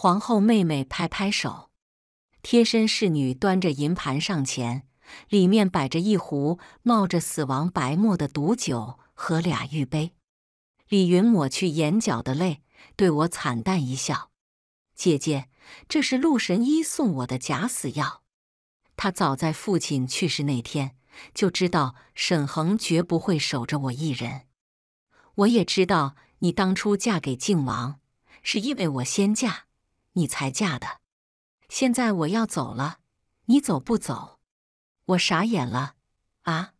皇后妹妹拍拍手，贴身侍女端着银盘上前，里面摆着一壶冒着死亡白沫的毒酒和俩玉杯。李云抹去眼角的泪，对我惨淡一笑：“姐姐，这是陆神医送我的假死药。他早在父亲去世那天就知道沈恒绝不会守着我一人。我也知道你当初嫁给靖王，是因为我先嫁。”你才嫁的，现在我要走了，你走不走？我傻眼了啊！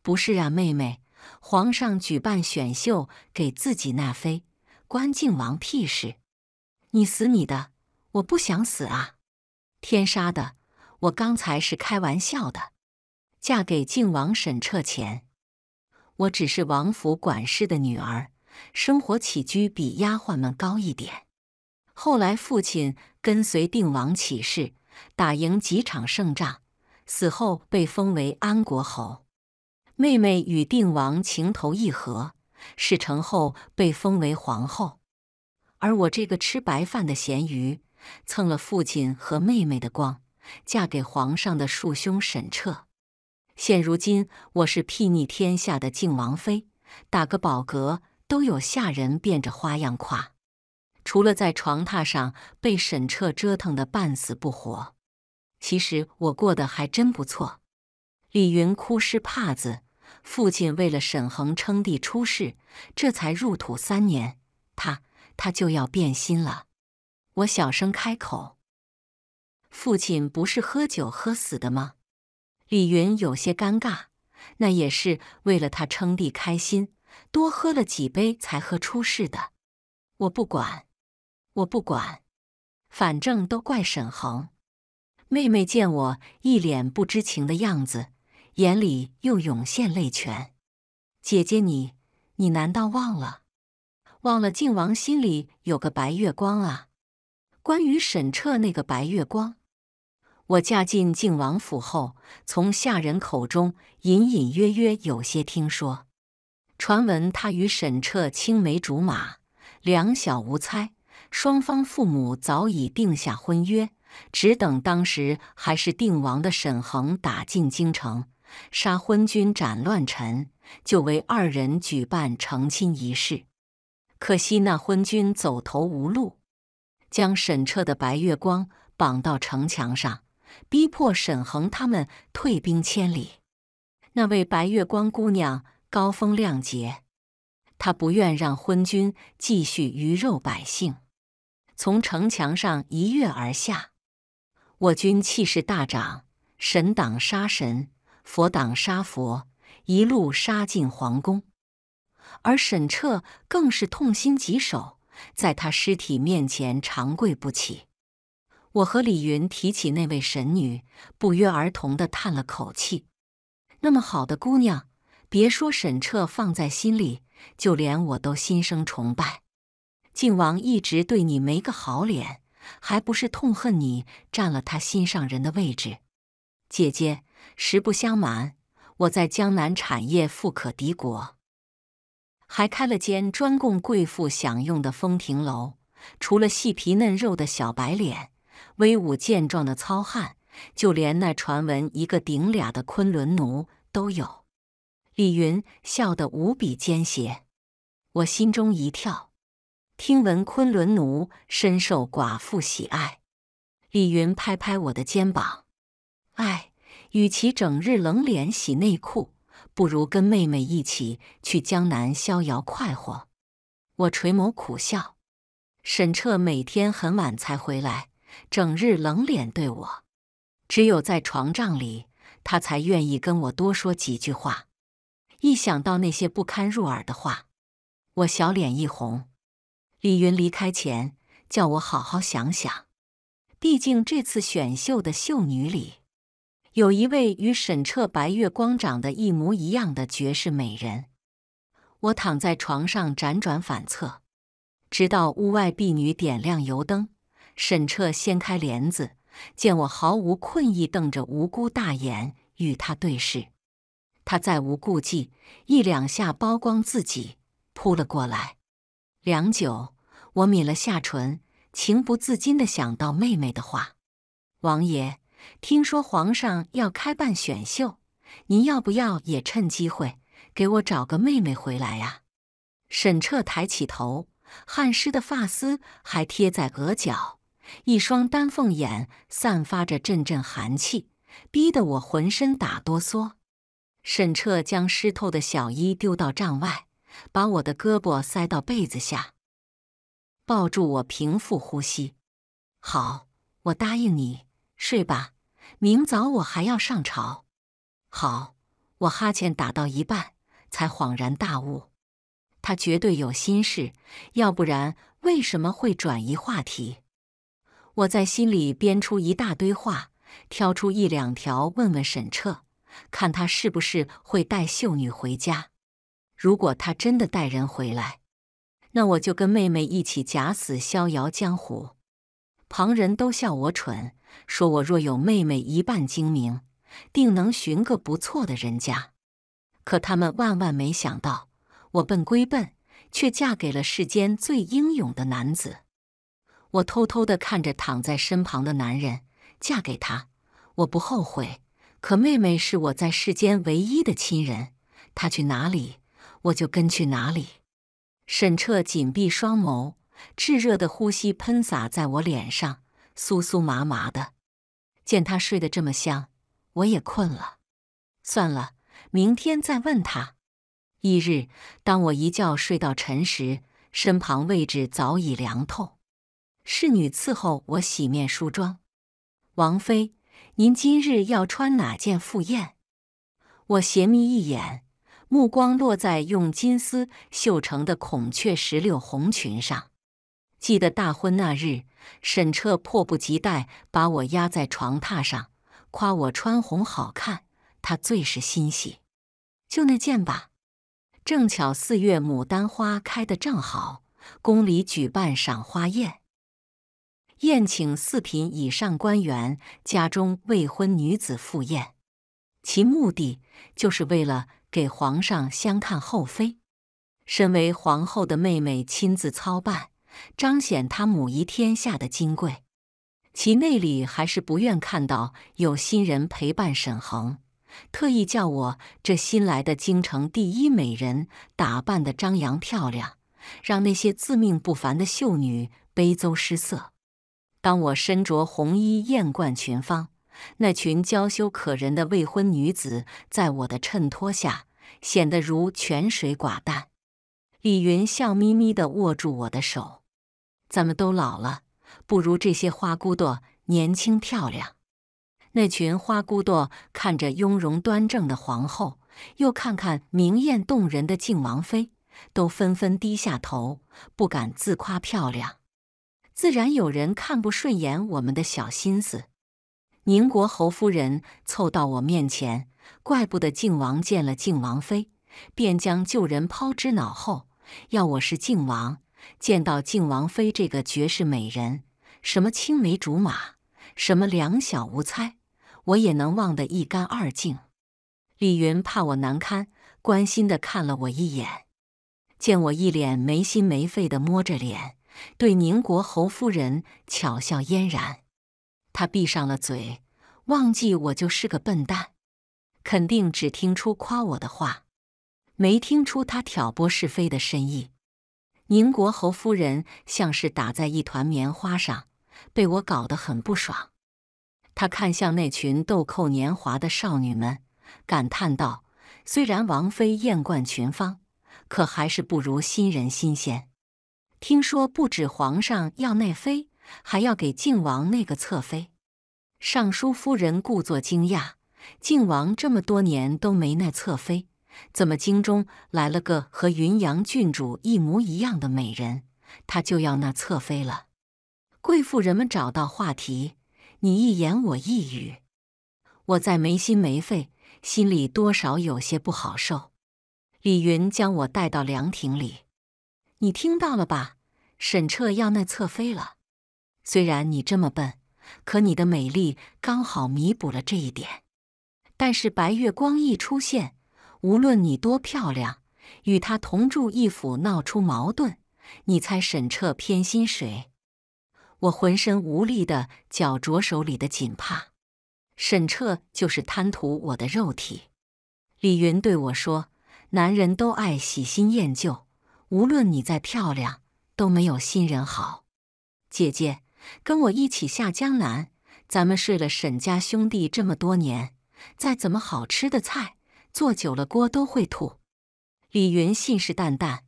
不是啊，妹妹，皇上举办选秀给自己纳妃，关靖王屁事？你死你的，我不想死啊！天杀的，我刚才是开玩笑的。嫁给靖王沈彻前，我只是王府管事的女儿，生活起居比丫鬟们高一点。后来，父亲跟随定王起事，打赢几场胜仗，死后被封为安国侯。妹妹与定王情投意合，事成后被封为皇后。而我这个吃白饭的咸鱼，蹭了父亲和妹妹的光，嫁给皇上的庶兄沈彻。现如今，我是睥睨天下的靖王妃，打个饱嗝都有下人变着花样夸。除了在床榻上被沈彻折腾的半死不活，其实我过得还真不错。李云哭湿帕子，父亲为了沈恒称帝出事，这才入土三年，他他就要变心了。我小声开口：“父亲不是喝酒喝死的吗？”李云有些尴尬：“那也是为了他称帝开心，多喝了几杯才喝出事的。”我不管。我不管，反正都怪沈恒。妹妹见我一脸不知情的样子，眼里又涌现泪泉。姐姐，你你难道忘了？忘了靖王心里有个白月光啊？关于沈彻那个白月光，我嫁进靖王府后，从下人口中隐隐约约有些听说，传闻他与沈彻青梅竹马，两小无猜。双方父母早已定下婚约，只等当时还是定王的沈恒打进京城，杀昏君、斩乱臣，就为二人举办成亲仪式。可惜那昏君走投无路，将沈彻的白月光绑到城墙上，逼迫沈恒他们退兵千里。那位白月光姑娘高风亮节，她不愿让昏君继续鱼肉百姓。从城墙上一跃而下，我军气势大涨，神挡杀神，佛挡杀佛，一路杀进皇宫。而沈彻更是痛心疾首，在他尸体面前长跪不起。我和李云提起那位神女，不约而同地叹了口气：那么好的姑娘，别说沈彻放在心里，就连我都心生崇拜。靖王一直对你没个好脸，还不是痛恨你占了他心上人的位置？姐姐，实不相瞒，我在江南产业富可敌国，还开了间专供贵妇享用的风亭楼，除了细皮嫩肉的小白脸，威武健壮的糙汉，就连那传闻一个顶俩的昆仑奴都有。李云笑得无比奸邪，我心中一跳。听闻昆仑奴深受寡妇喜爱，李云拍拍我的肩膀：“哎，与其整日冷脸洗内裤，不如跟妹妹一起去江南逍遥快活。”我垂眸苦笑。沈彻每天很晚才回来，整日冷脸对我，只有在床帐里，他才愿意跟我多说几句话。一想到那些不堪入耳的话，我小脸一红。李云离开前叫我好好想想，毕竟这次选秀的秀女里，有一位与沈澈、白月光长得一模一样的绝世美人。我躺在床上辗转反侧，直到屋外婢女点亮油灯，沈澈掀开帘子，见我毫无困意，瞪着无辜大眼与他对视，他再无顾忌，一两下剥光自己，扑了过来。良久，我抿了下唇，情不自禁的想到妹妹的话：“王爷，听说皇上要开办选秀，您要不要也趁机会给我找个妹妹回来呀？”沈彻抬起头，汗湿的发丝还贴在额角，一双丹凤眼散发着阵阵寒气，逼得我浑身打哆嗦。沈彻将湿透的小衣丢到帐外。把我的胳膊塞到被子下，抱住我，平复呼吸。好，我答应你，睡吧。明早我还要上朝。好，我哈欠打到一半，才恍然大悟，他绝对有心事，要不然为什么会转移话题？我在心里编出一大堆话，挑出一两条问问沈彻，看他是不是会带秀女回家。如果他真的带人回来，那我就跟妹妹一起假死逍遥江湖。旁人都笑我蠢，说我若有妹妹一半精明，定能寻个不错的人家。可他们万万没想到，我笨归笨，却嫁给了世间最英勇的男子。我偷偷的看着躺在身旁的男人，嫁给他，我不后悔。可妹妹是我在世间唯一的亲人，她去哪里？我就跟去哪里？沈彻紧闭双眸，炙热的呼吸喷洒在我脸上，酥酥麻麻的。见他睡得这么香，我也困了。算了，明天再问他。翌日，当我一觉睡到晨时，身旁位置早已凉透。侍女伺候我洗面梳妆。王妃，您今日要穿哪件赴宴？我斜眯一眼。目光落在用金丝绣成的孔雀石榴红裙上。记得大婚那日，沈彻迫不及待把我压在床榻上，夸我穿红好看，他最是欣喜。就那件吧。正巧四月牡丹花开的正好，宫里举办赏花宴，宴请四品以上官员家中未婚女子赴宴，其目的就是为了。给皇上相看后妃，身为皇后的妹妹亲自操办，彰显她母仪天下的金贵。其内里还是不愿看到有新人陪伴沈恒，特意叫我这新来的京城第一美人打扮的张扬漂亮，让那些自命不凡的秀女悲邹失色。当我身着红衣艳冠群芳。那群娇羞可人的未婚女子，在我的衬托下，显得如泉水寡淡。李云笑眯眯地握住我的手：“咱们都老了，不如这些花骨朵年轻漂亮。”那群花骨朵看着雍容端正的皇后，又看看明艳动人的靖王妃，都纷纷低下头，不敢自夸漂亮。自然有人看不顺眼我们的小心思。宁国侯夫人凑到我面前，怪不得靖王见了靖王妃，便将旧人抛之脑后。要我是靖王，见到靖王妃这个绝世美人，什么青梅竹马，什么两小无猜，我也能忘得一干二净。李云怕我难堪，关心地看了我一眼，见我一脸没心没肺地摸着脸，对宁国侯夫人巧笑嫣然。他闭上了嘴，忘记我就是个笨蛋，肯定只听出夸我的话，没听出他挑拨是非的深意。宁国侯夫人像是打在一团棉花上，被我搞得很不爽。他看向那群豆蔻年华的少女们，感叹道：“虽然王妃艳冠群芳，可还是不如新人新鲜。听说不止皇上要内妃。”还要给靖王那个侧妃，尚书夫人故作惊讶。靖王这么多年都没那侧妃，怎么京中来了个和云阳郡主一模一样的美人，他就要那侧妃了？贵妇人们找到话题，你一言我一语，我在没心没肺，心里多少有些不好受。李云将我带到凉亭里，你听到了吧？沈彻要那侧妃了。虽然你这么笨，可你的美丽刚好弥补了这一点。但是白月光一出现，无论你多漂亮，与他同住一府闹出矛盾，你猜沈彻偏心谁？我浑身无力的绞着手里的锦帕。沈彻就是贪图我的肉体。李云对我说：“男人都爱喜新厌旧，无论你再漂亮，都没有新人好。”姐姐。跟我一起下江南，咱们睡了沈家兄弟这么多年，再怎么好吃的菜，做久了锅都会吐。李云信誓旦旦，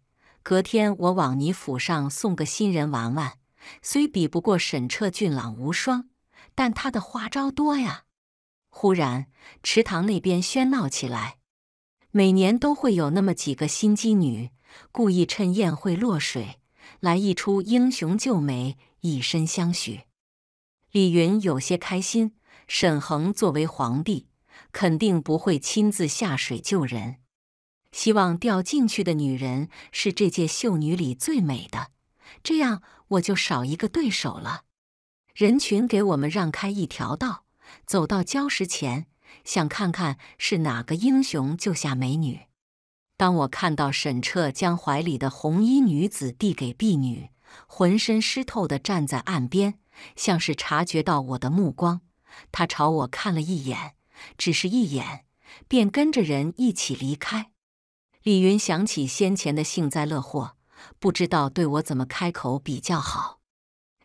隔天我往你府上送个新人玩玩，虽比不过沈彻俊朗无双，但他的花招多呀。忽然，池塘那边喧闹起来，每年都会有那么几个心机女，故意趁宴会落水，来一出英雄救美。以身相许，李云有些开心。沈恒作为皇帝，肯定不会亲自下水救人。希望掉进去的女人是这届秀女里最美的，这样我就少一个对手了。人群给我们让开一条道，走到礁石前，想看看是哪个英雄救下美女。当我看到沈彻将怀里的红衣女子递给婢女。浑身湿透的站在岸边，像是察觉到我的目光，他朝我看了一眼，只是一眼，便跟着人一起离开。李云想起先前的幸灾乐祸，不知道对我怎么开口比较好。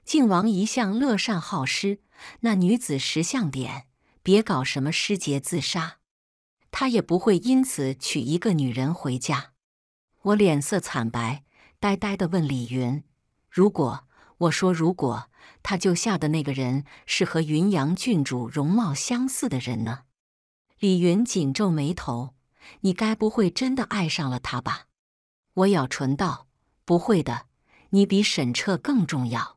靖王一向乐善好施，那女子识相点，别搞什么失节自杀，他也不会因此娶一个女人回家。我脸色惨白，呆呆地问李云。如果我说如果他救下的那个人是和云阳郡主容貌相似的人呢？李云紧皱眉头：“你该不会真的爱上了他吧？”我咬唇道：“不会的，你比沈彻更重要。”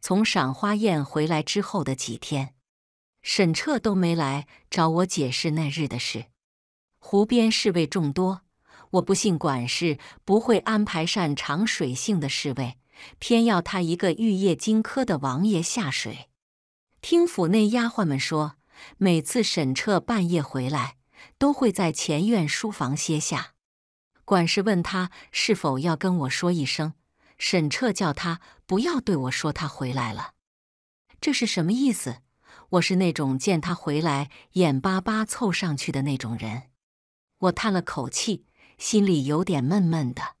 从赏花宴回来之后的几天，沈彻都没来找我解释那日的事。湖边侍卫众多，我不信管事不会安排擅长水性的侍卫。偏要他一个玉叶金科的王爷下水。听府内丫鬟们说，每次沈彻半夜回来，都会在前院书房歇下。管事问他是否要跟我说一声，沈彻叫他不要对我说他回来了。这是什么意思？我是那种见他回来眼巴巴凑上去的那种人。我叹了口气，心里有点闷闷的。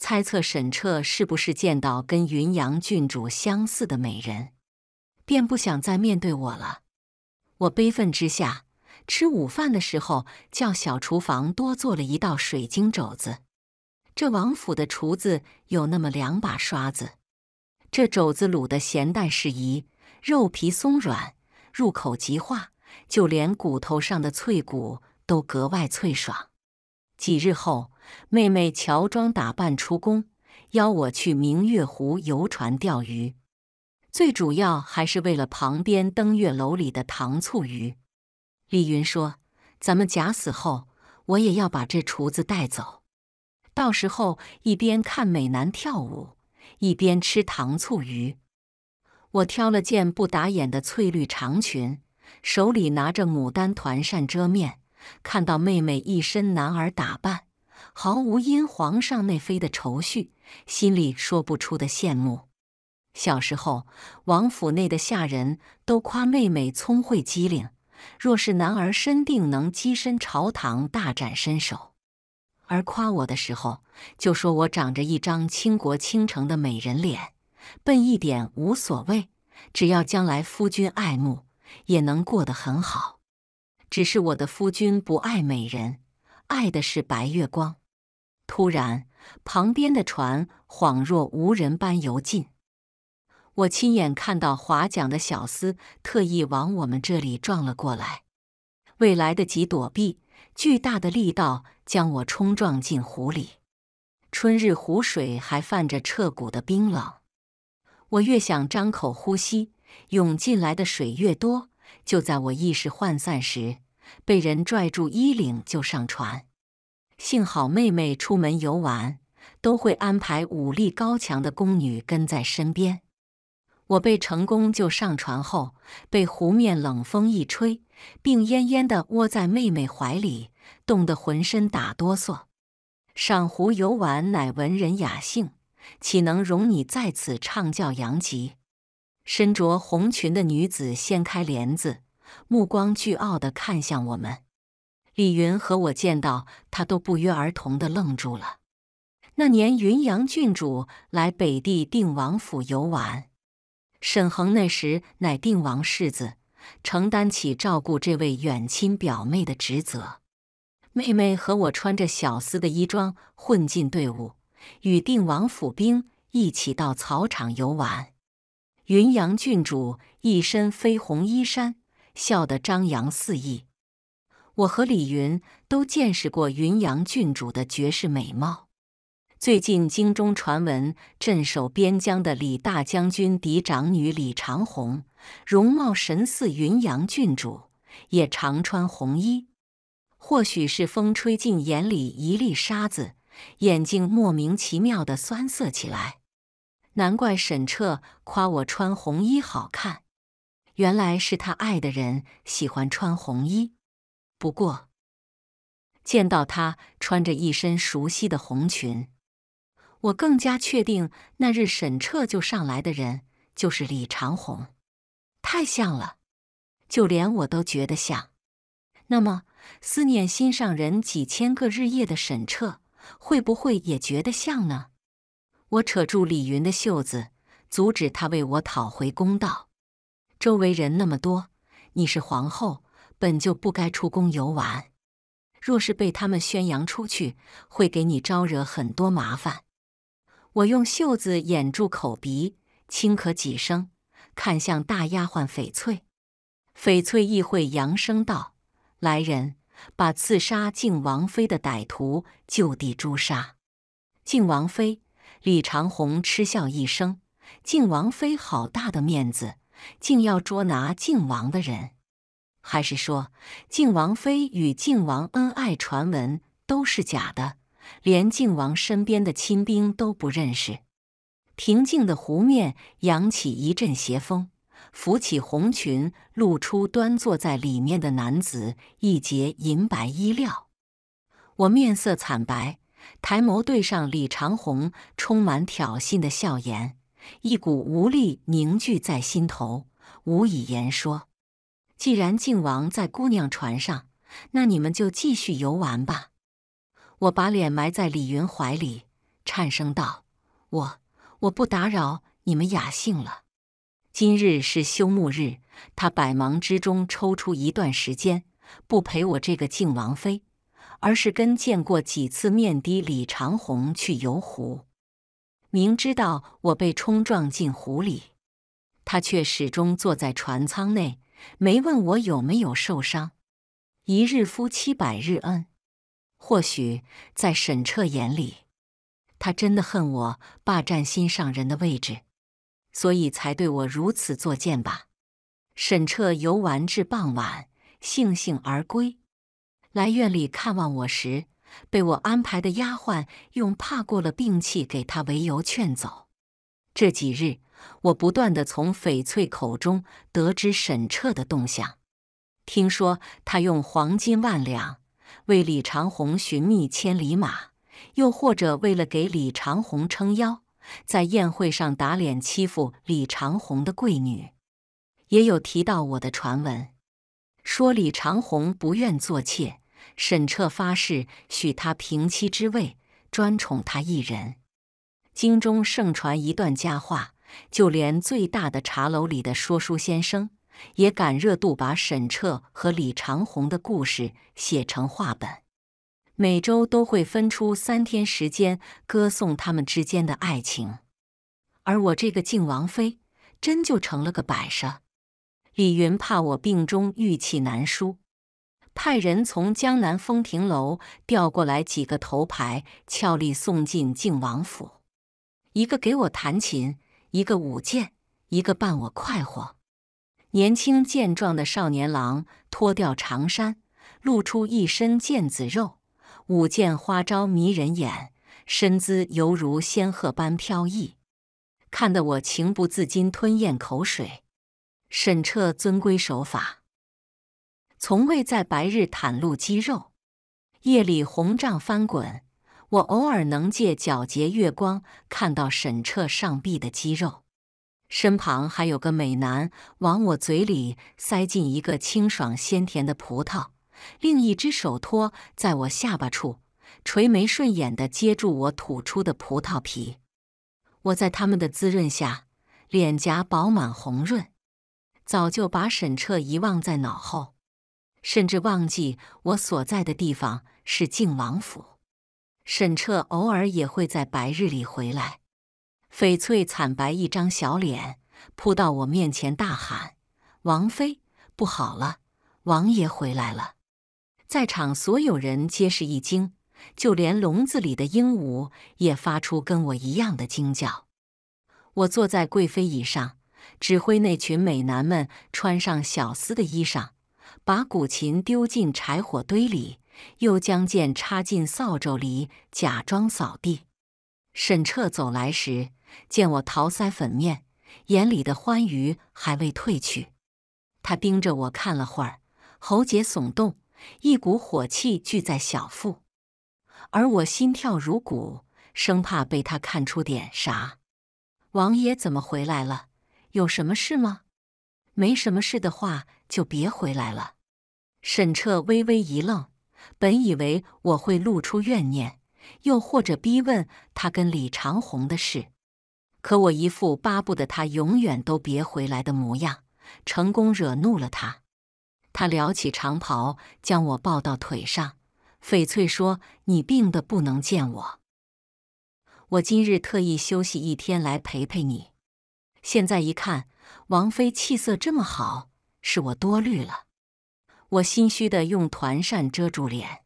猜测沈彻是不是见到跟云阳郡主相似的美人，便不想再面对我了。我悲愤之下，吃午饭的时候叫小厨房多做了一道水晶肘子。这王府的厨子有那么两把刷子，这肘子卤的咸淡适宜，肉皮松软，入口即化，就连骨头上的脆骨都格外脆爽。几日后。妹妹乔装打扮出宫，邀我去明月湖游船钓鱼，最主要还是为了旁边登月楼里的糖醋鱼。李云说：“咱们假死后，我也要把这厨子带走，到时候一边看美男跳舞，一边吃糖醋鱼。”我挑了件不打眼的翠绿长裙，手里拿着牡丹团扇遮面，看到妹妹一身男儿打扮。毫无因皇上那妃的愁绪，心里说不出的羡慕。小时候，王府内的下人都夸妹妹聪慧机灵，若是男儿身，定能跻身朝堂，大展身手。而夸我的时候，就说我长着一张倾国倾城的美人脸，笨一点无所谓，只要将来夫君爱慕，也能过得很好。只是我的夫君不爱美人，爱的是白月光。突然，旁边的船恍若无人般游进。我亲眼看到划桨的小厮特意往我们这里撞了过来，未来得及躲避，巨大的力道将我冲撞进湖里。春日湖水还泛着彻骨的冰冷，我越想张口呼吸，涌进来的水越多。就在我意识涣散时，被人拽住衣领就上船。幸好妹妹出门游玩，都会安排武力高强的宫女跟在身边。我被成功救上船后，被湖面冷风一吹，病恹恹的窝在妹妹怀里，冻得浑身打哆嗦。赏湖游玩乃文人雅兴，岂能容你在此唱叫扬极？身着红裙的女子掀开帘子，目光倨傲地看向我们。李云和我见到他都不约而同的愣住了。那年云阳郡主来北地定王府游玩，沈恒那时乃定王世子，承担起照顾这位远亲表妹的职责。妹妹和我穿着小厮的衣装混进队伍，与定王府兵一起到草场游玩。云阳郡主一身绯红衣衫，笑得张扬肆意。我和李云都见识过云阳郡主的绝世美貌。最近京中传闻，镇守边疆的李大将军嫡长女李长虹，容貌神似云阳郡主，也常穿红衣。或许是风吹进眼里一粒沙子，眼睛莫名其妙的酸涩起来。难怪沈彻夸我穿红衣好看，原来是他爱的人喜欢穿红衣。不过，见到她穿着一身熟悉的红裙，我更加确定那日沈彻就上来的人就是李长虹，太像了，就连我都觉得像。那么，思念心上人几千个日夜的沈彻，会不会也觉得像呢？我扯住李云的袖子，阻止他为我讨回公道。周围人那么多，你是皇后。本就不该出宫游玩，若是被他们宣扬出去，会给你招惹很多麻烦。我用袖子掩住口鼻，轻咳几声，看向大丫鬟翡翠。翡翠意会扬声道：“来人，把刺杀靖王妃的歹徒就地诛杀。”靖王妃李长虹嗤笑一声：“靖王妃好大的面子，竟要捉拿靖王的人。”还是说，靖王妃与靖王恩爱传闻都是假的，连靖王身边的亲兵都不认识。平静的湖面扬起一阵斜风，拂起红裙，露出端坐在里面的男子一截银白衣料。我面色惨白，抬眸对上李长虹充满挑衅的笑颜，一股无力凝聚在心头，无以言说。既然靖王在姑娘船上，那你们就继续游玩吧。我把脸埋在李云怀里，颤声道：“我我不打扰你们雅兴了。今日是休沐日，他百忙之中抽出一段时间，不陪我这个靖王妃，而是跟见过几次面的李长虹去游湖。明知道我被冲撞进湖里，他却始终坐在船舱内。”没问我有没有受伤。一日夫妻百日恩，或许在沈彻眼里，他真的恨我霸占心上人的位置，所以才对我如此作贱吧。沈彻游玩至傍晚，悻悻而归。来院里看望我时，被我安排的丫鬟用怕过了病气给他为由劝走。这几日，我不断的从翡翠口中得知沈彻的动向。听说他用黄金万两为李长红寻觅千里马，又或者为了给李长红撑腰，在宴会上打脸欺负李长红的贵女。也有提到我的传闻，说李长红不愿做妾，沈彻发誓许他平妻之位，专宠他一人。京中盛传一段佳话，就连最大的茶楼里的说书先生也赶热度，把沈澈和李长虹的故事写成话本，每周都会分出三天时间歌颂他们之间的爱情。而我这个靖王妃，真就成了个摆设。李云怕我病中玉气难舒，派人从江南风亭楼调过来几个头牌俏丽，送进靖王府。一个给我弹琴，一个舞剑，一个伴我快活。年轻健壮的少年郎脱掉长衫，露出一身腱子肉，舞剑花招迷人眼，身姿犹如仙鹤般飘逸，看得我情不自禁吞咽口水。沈彻遵规守法，从未在白日袒露肌肉，夜里红帐翻滚。我偶尔能借皎洁月光看到沈彻上臂的肌肉，身旁还有个美男往我嘴里塞进一个清爽鲜甜的葡萄，另一只手托在我下巴处，垂眉顺眼的接住我吐出的葡萄皮。我在他们的滋润下，脸颊饱满红润，早就把沈彻遗忘在脑后，甚至忘记我所在的地方是靖王府。沈彻偶尔也会在白日里回来，翡翠惨白一张小脸扑到我面前大喊：“王妃不好了，王爷回来了！”在场所有人皆是一惊，就连笼子里的鹦鹉也发出跟我一样的惊叫。我坐在贵妃椅上，指挥那群美男们穿上小厮的衣裳，把古琴丢进柴火堆里。又将剑插进扫帚里，假装扫地。沈彻走来时，见我桃腮粉面，眼里的欢愉还未褪去。他盯着我看了会儿，喉结耸动，一股火气聚在小腹，而我心跳如鼓，生怕被他看出点啥。王爷怎么回来了？有什么事吗？没什么事的话，就别回来了。沈彻微微一愣。本以为我会露出怨念，又或者逼问他跟李长虹的事，可我一副巴不得他永远都别回来的模样，成功惹怒了他。他撩起长袍，将我抱到腿上。翡翠说：“你病得不能见我，我今日特意休息一天来陪陪你。现在一看，王妃气色这么好，是我多虑了。”我心虚的用团扇遮住脸，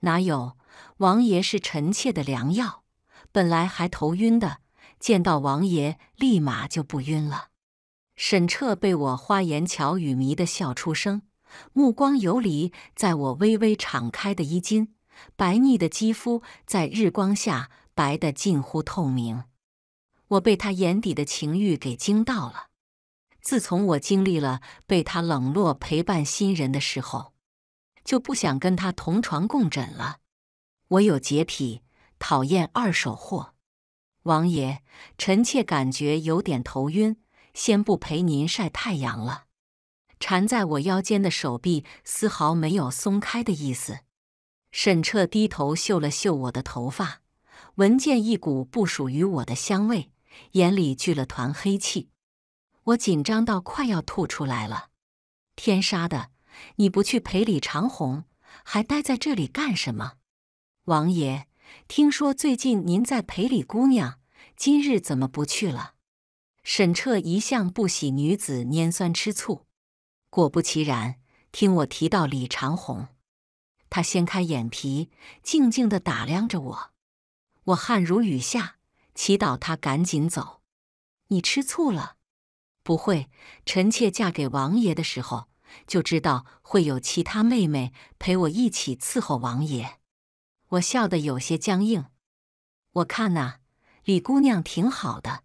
哪有？王爷是臣妾的良药，本来还头晕的，见到王爷立马就不晕了。沈彻被我花言巧语迷得笑出声，目光游离在我微微敞开的衣襟，白腻的肌肤在日光下白得近乎透明。我被他眼底的情欲给惊到了。自从我经历了被他冷落、陪伴新人的时候，就不想跟他同床共枕了。我有洁癖，讨厌二手货。王爷，臣妾感觉有点头晕，先不陪您晒太阳了。缠在我腰间的手臂丝毫没有松开的意思。沈彻低头嗅了嗅我的头发，闻见一股不属于我的香味，眼里聚了团黑气。我紧张到快要吐出来了！天杀的，你不去陪李长虹，还待在这里干什么？王爷，听说最近您在陪李姑娘，今日怎么不去了？沈彻一向不喜女子拈酸吃醋，果不其然，听我提到李长虹，他掀开眼皮，静静的打量着我。我汗如雨下，祈祷他赶紧走。你吃醋了？不会，臣妾嫁给王爷的时候就知道会有其他妹妹陪我一起伺候王爷。我笑得有些僵硬。我看呐，李姑娘挺好的。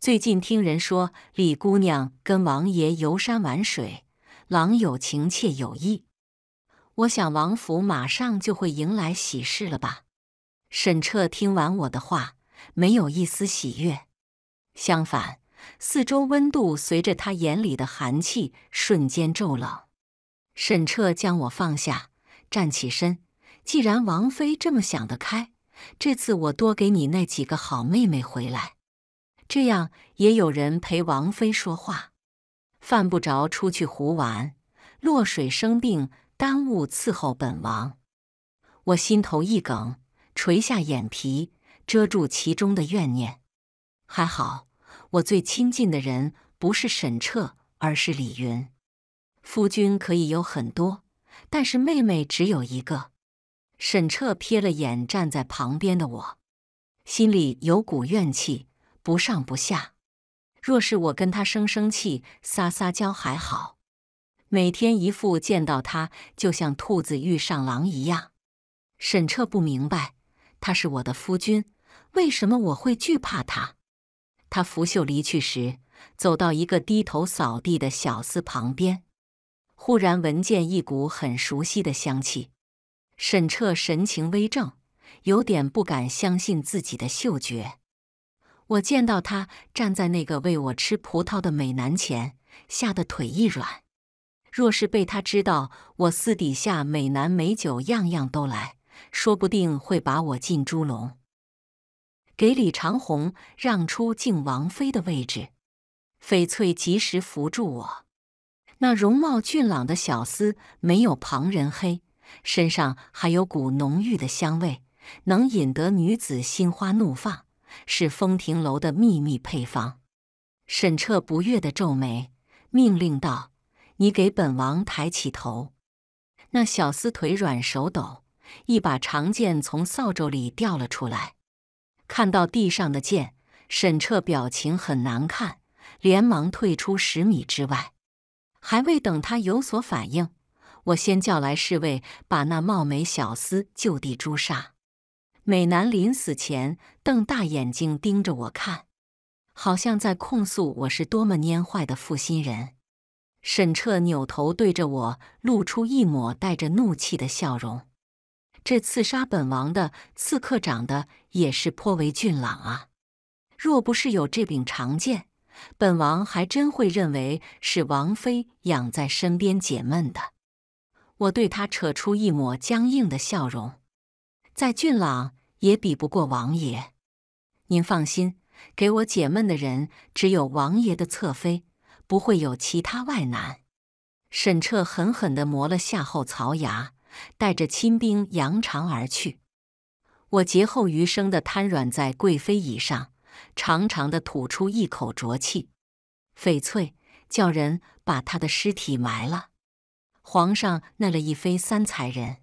最近听人说，李姑娘跟王爷游山玩水，郎有情妾有意。我想王府马上就会迎来喜事了吧？沈彻听完我的话，没有一丝喜悦，相反。四周温度随着他眼里的寒气瞬间骤冷。沈彻将我放下，站起身。既然王妃这么想得开，这次我多给你那几个好妹妹回来，这样也有人陪王妃说话，犯不着出去胡玩，落水生病，耽误伺候本王。我心头一梗，垂下眼皮，遮住其中的怨念。还好。我最亲近的人不是沈彻，而是李云。夫君可以有很多，但是妹妹只有一个。沈彻瞥了眼站在旁边的我，心里有股怨气，不上不下。若是我跟他生生气、撒撒娇还好，每天一副见到他就像兔子遇上狼一样。沈彻不明白，他是我的夫君，为什么我会惧怕他？他拂袖离去时，走到一个低头扫地的小厮旁边，忽然闻见一股很熟悉的香气。沈彻神情微怔，有点不敢相信自己的嗅觉。我见到他站在那个喂我吃葡萄的美男前，吓得腿一软。若是被他知道我私底下美男美酒样样都来，说不定会把我进猪笼。给李长虹让出靖王妃的位置，翡翠及时扶住我。那容貌俊朗的小厮没有旁人黑，身上还有股浓郁的香味，能引得女子心花怒放，是风亭楼的秘密配方。沈彻不悦的皱眉，命令道：“你给本王抬起头。”那小厮腿软手抖，一把长剑从扫帚里掉了出来。看到地上的剑，沈彻表情很难看，连忙退出十米之外。还未等他有所反应，我先叫来侍卫，把那貌美小厮就地诛杀。美男临死前瞪大眼睛盯着我看，好像在控诉我是多么蔫坏的负心人。沈彻扭头对着我，露出一抹带着怒气的笑容。这刺杀本王的刺客长得也是颇为俊朗啊！若不是有这柄长剑，本王还真会认为是王妃养在身边解闷的。我对他扯出一抹僵硬的笑容，再俊朗也比不过王爷。您放心，给我解闷的人只有王爷的侧妃，不会有其他外男。沈彻狠狠地磨了下后槽牙。带着亲兵扬长而去。我劫后余生的瘫软在贵妃椅上，长长的吐出一口浊气。翡翠，叫人把她的尸体埋了。皇上纳了一妃三才人，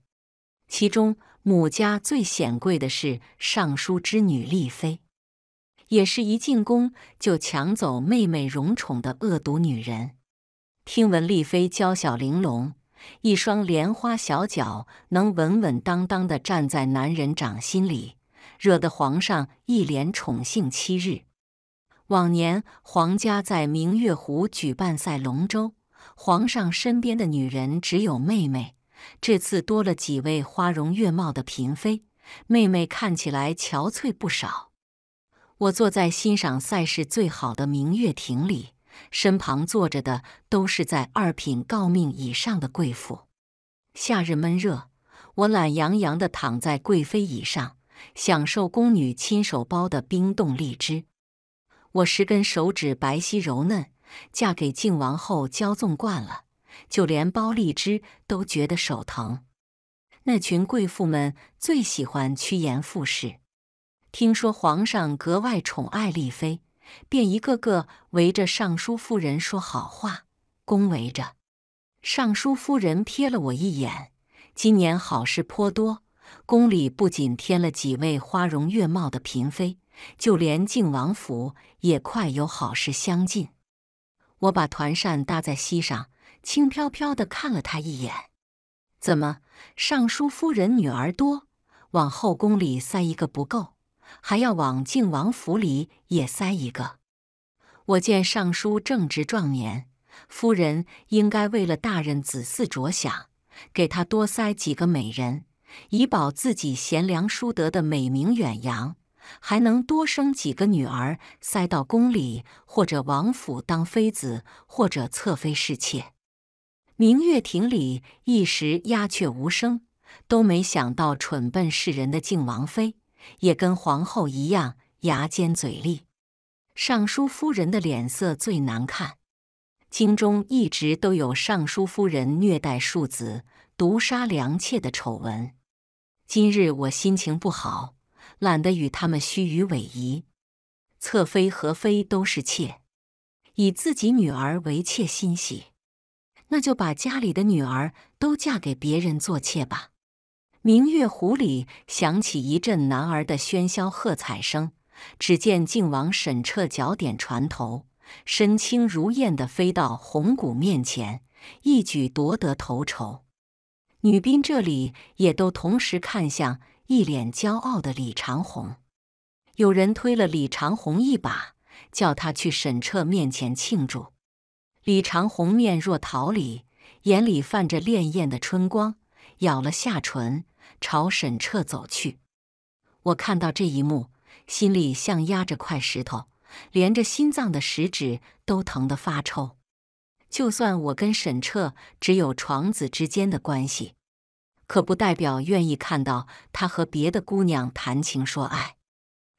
其中母家最显贵的是尚书之女丽妃，也是一进宫就抢走妹妹荣宠的恶毒女人。听闻丽妃娇小玲珑。一双莲花小脚能稳稳当当地站在男人掌心里，惹得皇上一脸宠幸。七日，往年皇家在明月湖举办赛龙舟，皇上身边的女人只有妹妹。这次多了几位花容月貌的嫔妃，妹妹看起来憔悴不少。我坐在欣赏赛事最好的明月亭里。身旁坐着的都是在二品诰命以上的贵妇。夏日闷热，我懒洋洋地躺在贵妃椅上，享受宫女亲手剥的冰冻荔枝。我十根手指白皙柔嫩，嫁给靖王后骄纵惯了，就连剥荔枝都觉得手疼。那群贵妇们最喜欢趋炎附势，听说皇上格外宠爱丽妃。便一个个围着尚书夫人说好话，恭维着。尚书夫人瞥了我一眼：“今年好事颇多，宫里不仅添了几位花容月貌的嫔妃，就连靖王府也快有好事相近。”我把团扇搭在膝上，轻飘飘地看了他一眼：“怎么，尚书夫人女儿多，往后宫里塞一个不够？”还要往靖王府里也塞一个。我见尚书正值壮年，夫人应该为了大人子嗣着想，给他多塞几个美人，以保自己贤良淑德的美名远扬，还能多生几个女儿，塞到宫里或者王府当妃子或者侧妃侍妾。明月亭里一时鸦雀无声，都没想到蠢笨世人的靖王妃。也跟皇后一样牙尖嘴利，尚书夫人的脸色最难看。京中一直都有尚书夫人虐待庶子、毒杀良妾的丑闻。今日我心情不好，懒得与他们虚与委蛇。侧妃和妃都是妾，以自己女儿为妾欣喜，那就把家里的女儿都嫁给别人做妾吧。明月湖里响起一阵男儿的喧嚣喝彩声。只见靖王沈彻脚点船头，身轻如燕地飞到红谷面前，一举夺得头筹。女宾这里也都同时看向一脸骄傲的李长虹。有人推了李长虹一把，叫他去沈彻面前庆祝。李长虹面若桃李，眼里泛着潋滟的春光，咬了下唇。朝沈彻走去，我看到这一幕，心里像压着块石头，连着心脏的食指都疼得发抽。就算我跟沈彻只有床子之间的关系，可不代表愿意看到他和别的姑娘谈情说爱。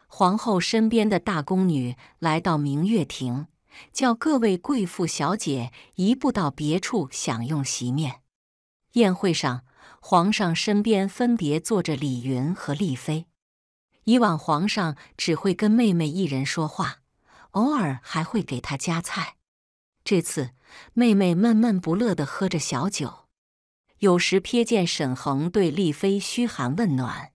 皇后身边的大宫女来到明月亭，叫各位贵妇小姐移步到别处享用席面。宴会上。皇上身边分别坐着李云和丽妃。以往皇上只会跟妹妹一人说话，偶尔还会给她夹菜。这次妹妹闷闷不乐地喝着小酒，有时瞥见沈恒对丽妃嘘寒问暖，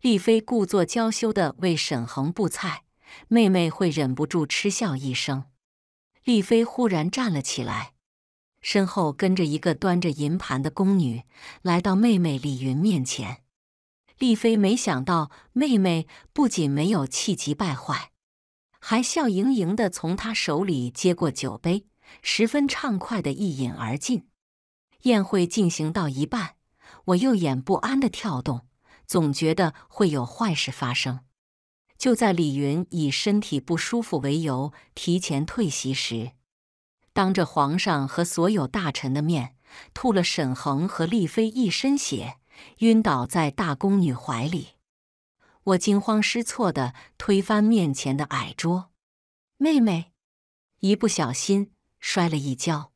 丽妃故作娇羞地为沈恒布菜，妹妹会忍不住嗤笑一声。丽妃忽然站了起来。身后跟着一个端着银盘的宫女，来到妹妹李云面前。丽妃没想到，妹妹不仅没有气急败坏，还笑盈盈地从她手里接过酒杯，十分畅快地一饮而尽。宴会进行到一半，我右眼不安地跳动，总觉得会有坏事发生。就在李云以身体不舒服为由提前退席时。当着皇上和所有大臣的面，吐了沈恒和丽妃一身血，晕倒在大宫女怀里。我惊慌失措地推翻面前的矮桌，妹妹一不小心摔了一跤。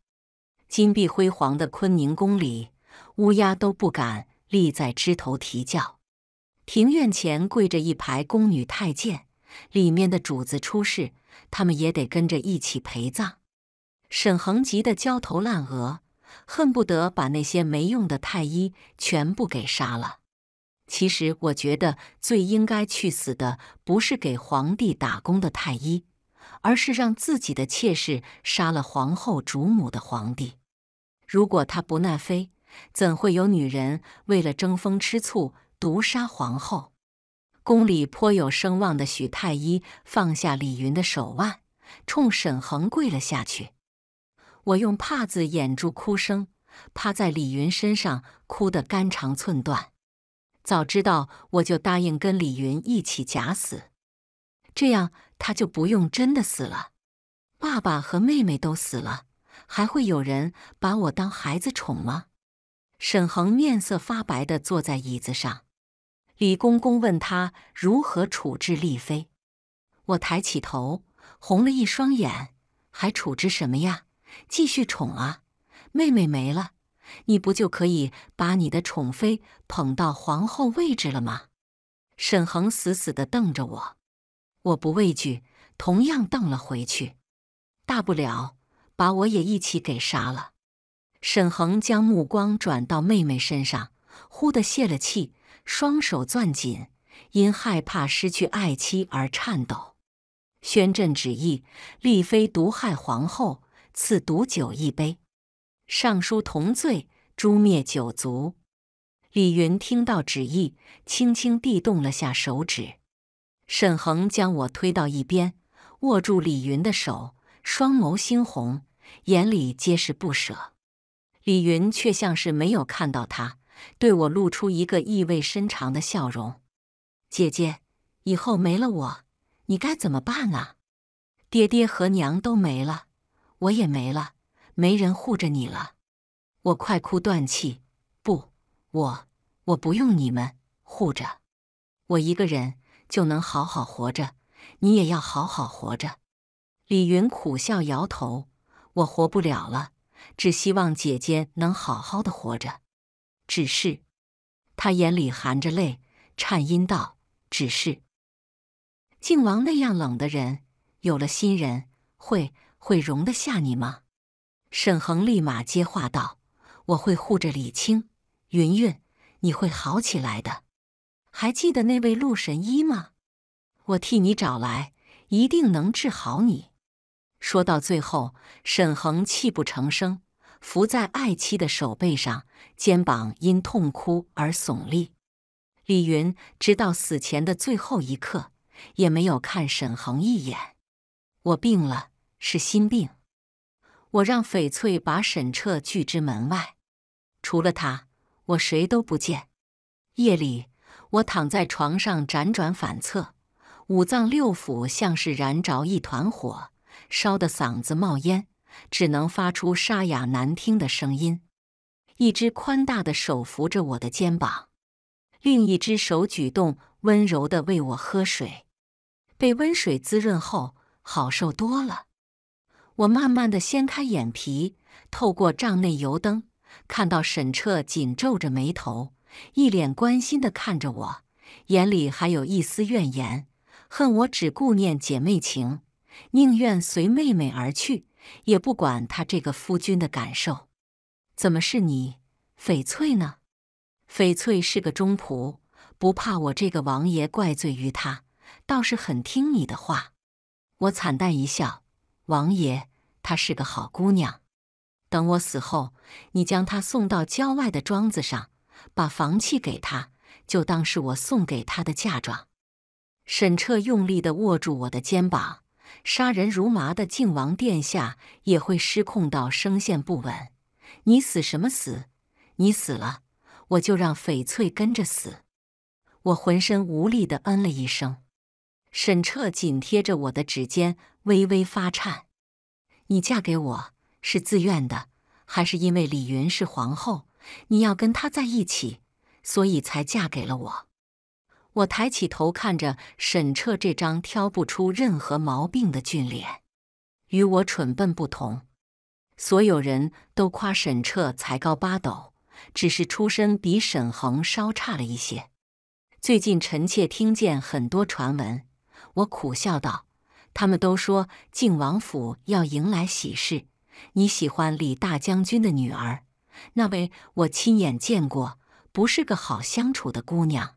金碧辉煌的坤宁宫里，乌鸦都不敢立在枝头啼叫。庭院前跪着一排宫女太监，里面的主子出事，他们也得跟着一起陪葬。沈恒急得焦头烂额，恨不得把那些没用的太医全部给杀了。其实我觉得最应该去死的不是给皇帝打工的太医，而是让自己的妾室杀了皇后主母的皇帝。如果他不纳妃，怎会有女人为了争风吃醋毒杀皇后？宫里颇有声望的许太医放下李云的手腕，冲沈恒跪了下去。我用帕子掩住哭声，趴在李云身上哭得肝肠寸断。早知道我就答应跟李云一起假死，这样他就不用真的死了。爸爸和妹妹都死了，还会有人把我当孩子宠吗？沈恒面色发白地坐在椅子上。李公公问他如何处置丽妃。我抬起头，红了一双眼，还处置什么呀？继续宠啊！妹妹没了，你不就可以把你的宠妃捧到皇后位置了吗？沈恒死死地瞪着我，我不畏惧，同样瞪了回去。大不了把我也一起给杀了。沈恒将目光转到妹妹身上，忽地泄了气，双手攥紧，因害怕失去爱妻而颤抖。宣朕旨意：丽妃毒害皇后。赐毒酒一杯，尚书同罪，诛灭九族。李云听到旨意，轻轻地动了下手指。沈恒将我推到一边，握住李云的手，双眸猩红，眼里皆是不舍。李云却像是没有看到他，对我露出一个意味深长的笑容：“姐姐，以后没了我，你该怎么办啊？爹爹和娘都没了。”我也没了，没人护着你了，我快哭断气！不，我我不用你们护着，我一个人就能好好活着。你也要好好活着。李云苦笑摇头，我活不了了，只希望姐姐能好好的活着。只是，他眼里含着泪，颤音道：“只是，靖王那样冷的人，有了新人会。”会容得下你吗？沈恒立马接话道：“我会护着李青云云，你会好起来的。还记得那位陆神医吗？我替你找来，一定能治好你。”说到最后，沈恒泣不成声，伏在爱妻的手背上，肩膀因痛哭而耸立。李云直到死前的最后一刻，也没有看沈恒一眼。我病了。是心病，我让翡翠把沈彻拒之门外，除了他，我谁都不见。夜里，我躺在床上辗转反侧，五脏六腑像是燃着一团火，烧得嗓子冒烟，只能发出沙哑难听的声音。一只宽大的手扶着我的肩膀，另一只手举动温柔的喂我喝水。被温水滋润后，好受多了。我慢慢的掀开眼皮，透过帐内油灯，看到沈彻紧皱着眉头，一脸关心的看着我，眼里还有一丝怨言，恨我只顾念姐妹情，宁愿随妹妹而去，也不管他这个夫君的感受。怎么是你，翡翠呢？翡翠是个忠仆，不怕我这个王爷怪罪于他，倒是很听你的话。我惨淡一笑。王爷，她是个好姑娘。等我死后，你将她送到郊外的庄子上，把房契给她，就当是我送给她的嫁妆。沈彻用力的握住我的肩膀，杀人如麻的靖王殿下也会失控到声线不稳。你死什么死？你死了，我就让翡翠跟着死。我浑身无力的嗯了一声。沈彻紧贴着我的指尖。微微发颤，你嫁给我是自愿的，还是因为李云是皇后，你要跟他在一起，所以才嫁给了我？我抬起头看着沈彻这张挑不出任何毛病的俊脸，与我蠢笨不同，所有人都夸沈彻才高八斗，只是出身比沈恒稍差了一些。最近臣妾听见很多传闻，我苦笑道。他们都说靖王府要迎来喜事。你喜欢李大将军的女儿，那位我亲眼见过，不是个好相处的姑娘。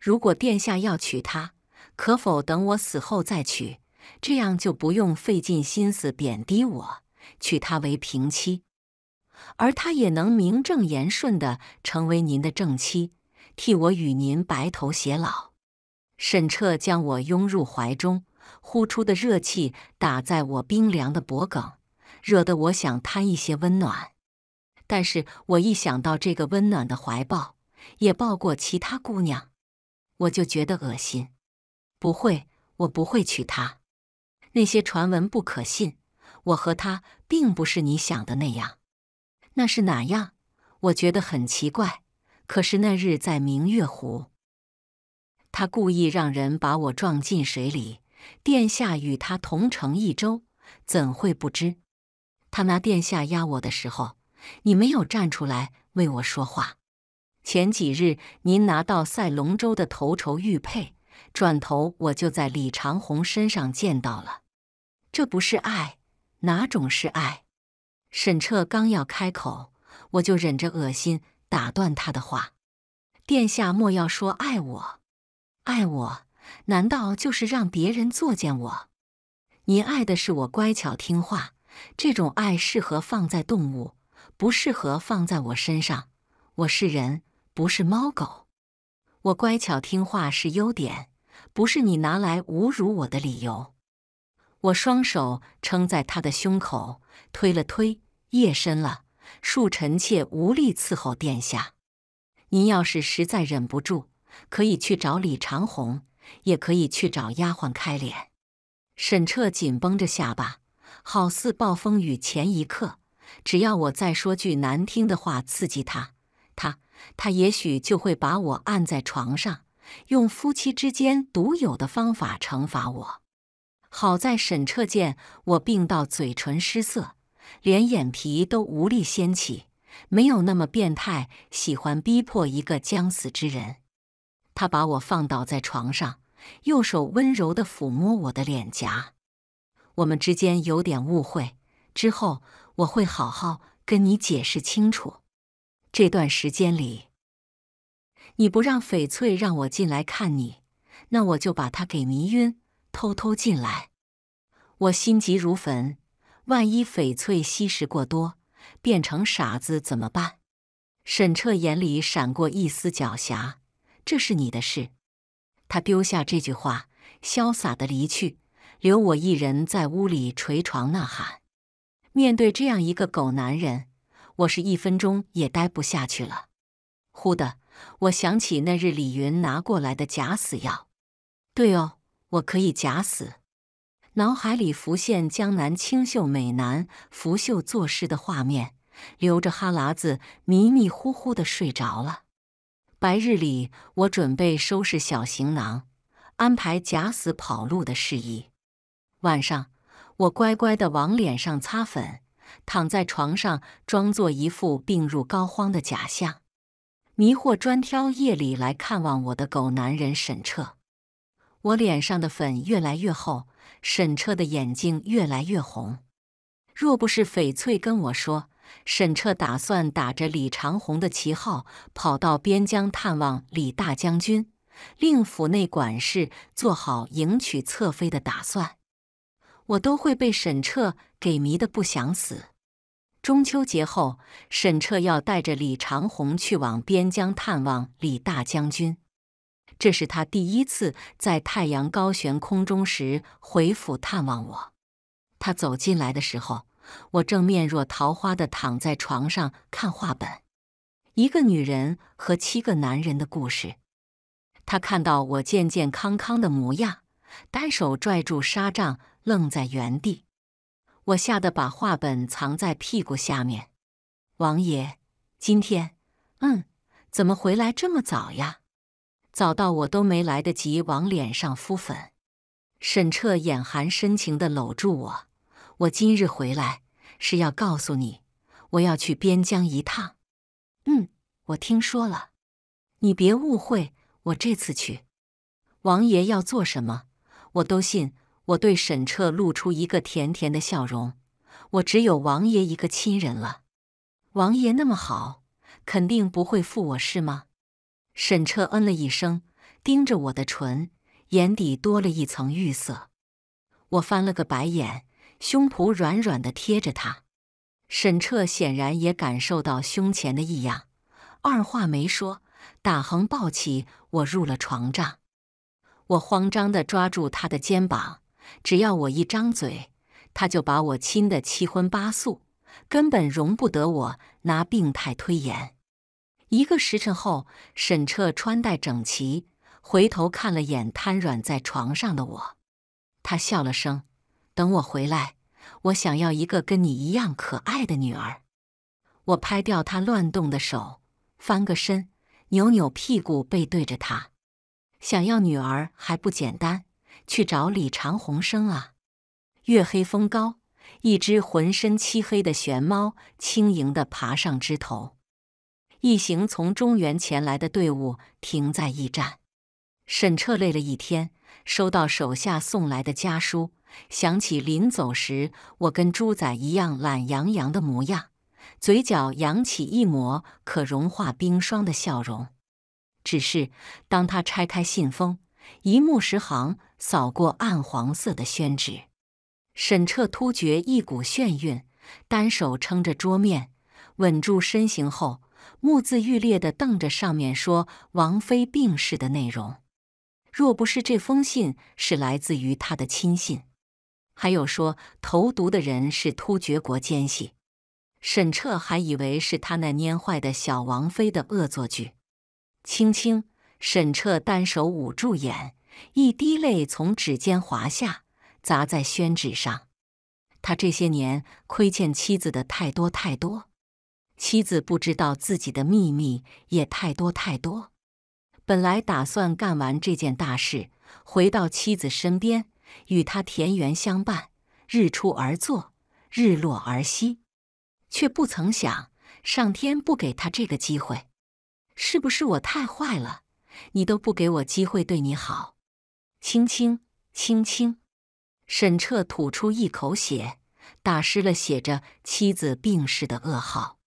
如果殿下要娶她，可否等我死后再娶？这样就不用费尽心思贬低我，娶她为平妻，而她也能名正言顺地成为您的正妻，替我与您白头偕老。沈彻将我拥入怀中。呼出的热气打在我冰凉的脖颈，惹得我想贪一些温暖。但是我一想到这个温暖的怀抱也抱过其他姑娘，我就觉得恶心。不会，我不会娶她。那些传闻不可信，我和她并不是你想的那样。那是哪样？我觉得很奇怪。可是那日在明月湖，他故意让人把我撞进水里。殿下与他同乘一舟，怎会不知？他拿殿下压我的时候，你没有站出来为我说话。前几日您拿到赛龙舟的头筹玉佩，转头我就在李长虹身上见到了。这不是爱，哪种是爱？沈彻刚要开口，我就忍着恶心打断他的话：“殿下莫要说爱我，爱我。”难道就是让别人作践我？您爱的是我乖巧听话，这种爱适合放在动物，不适合放在我身上。我是人，不是猫狗。我乖巧听话是优点，不是你拿来侮辱我的理由。我双手撑在他的胸口，推了推。夜深了，恕臣妾无力伺候殿下。您要是实在忍不住，可以去找李长虹。也可以去找丫鬟开脸。沈彻紧绷着下巴，好似暴风雨前一刻。只要我再说句难听的话刺激他，他他也许就会把我按在床上，用夫妻之间独有的方法惩罚我。好在沈彻见我病到嘴唇失色，连眼皮都无力掀起，没有那么变态，喜欢逼迫一个将死之人。他把我放倒在床上。右手温柔地抚摸我的脸颊。我们之间有点误会，之后我会好好跟你解释清楚。这段时间里，你不让翡翠让我进来看你，那我就把它给迷晕，偷偷进来。我心急如焚，万一翡翠吸食过多变成傻子怎么办？沈彻眼里闪过一丝狡黠，这是你的事。他丢下这句话，潇洒的离去，留我一人在屋里捶床呐喊。面对这样一个狗男人，我是一分钟也待不下去了。忽的，我想起那日李云拿过来的假死药。对哦，我可以假死。脑海里浮现江南清秀美男拂袖作诗的画面，流着哈喇子，迷迷糊糊的睡着了。白日里，我准备收拾小行囊，安排假死跑路的事宜。晚上，我乖乖的往脸上擦粉，躺在床上装作一副病入膏肓的假象，迷惑专挑夜里来看望我的狗男人沈彻。我脸上的粉越来越厚，沈彻的眼睛越来越红。若不是翡翠跟我说。沈彻打算打着李长虹的旗号跑到边疆探望李大将军，令府内管事做好迎娶侧妃的打算。我都会被沈彻给迷得不想死。中秋节后，沈彻要带着李长虹去往边疆探望李大将军。这是他第一次在太阳高悬空中时回府探望我。他走进来的时候。我正面若桃花的躺在床上看画本，一个女人和七个男人的故事。他看到我健健康康的模样，单手拽住纱帐，愣在原地。我吓得把画本藏在屁股下面。王爷，今天，嗯，怎么回来这么早呀？早到我都没来得及往脸上敷粉。沈彻眼含深情的搂住我。我今日回来是要告诉你，我要去边疆一趟。嗯，我听说了。你别误会，我这次去，王爷要做什么，我都信。我对沈彻露出一个甜甜的笑容。我只有王爷一个亲人了。王爷那么好，肯定不会负我是吗？沈彻嗯了一声，盯着我的唇，眼底多了一层玉色。我翻了个白眼。胸脯软软的贴着他，沈彻显然也感受到胸前的异样，二话没说，打横抱起我入了床帐。我慌张的抓住他的肩膀，只要我一张嘴，他就把我亲得七荤八素，根本容不得我拿病态推延。一个时辰后，沈彻穿戴整齐，回头看了眼瘫软在床上的我，他笑了声。等我回来，我想要一个跟你一样可爱的女儿。我拍掉她乱动的手，翻个身，扭扭屁股，背对着她。想要女儿还不简单？去找李长红生啊！月黑风高，一只浑身漆黑的玄猫轻盈地爬上枝头。一行从中原前来的队伍停在驿站。沈彻累了一天，收到手下送来的家书。想起临走时我跟猪仔一样懒洋洋的模样，嘴角扬起一抹可融化冰霜的笑容。只是当他拆开信封，一目十行扫过暗黄色的宣纸，沈彻突觉一股眩晕，单手撑着桌面稳住身形后，目眦欲裂的瞪着上面说王妃病逝的内容。若不是这封信是来自于他的亲信，还有说投毒的人是突厥国奸细，沈彻还以为是他那蔫坏的小王妃的恶作剧。青青，沈彻单手捂住眼，一滴泪从指尖滑下，砸在宣纸上。他这些年亏欠妻子的太多太多，妻子不知道自己的秘密也太多太多。本来打算干完这件大事，回到妻子身边。与他田园相伴，日出而作，日落而息，却不曾想上天不给他这个机会。是不是我太坏了？你都不给我机会对你好，青青青青。沈彻吐出一口血，打湿了写着妻子病逝的噩耗。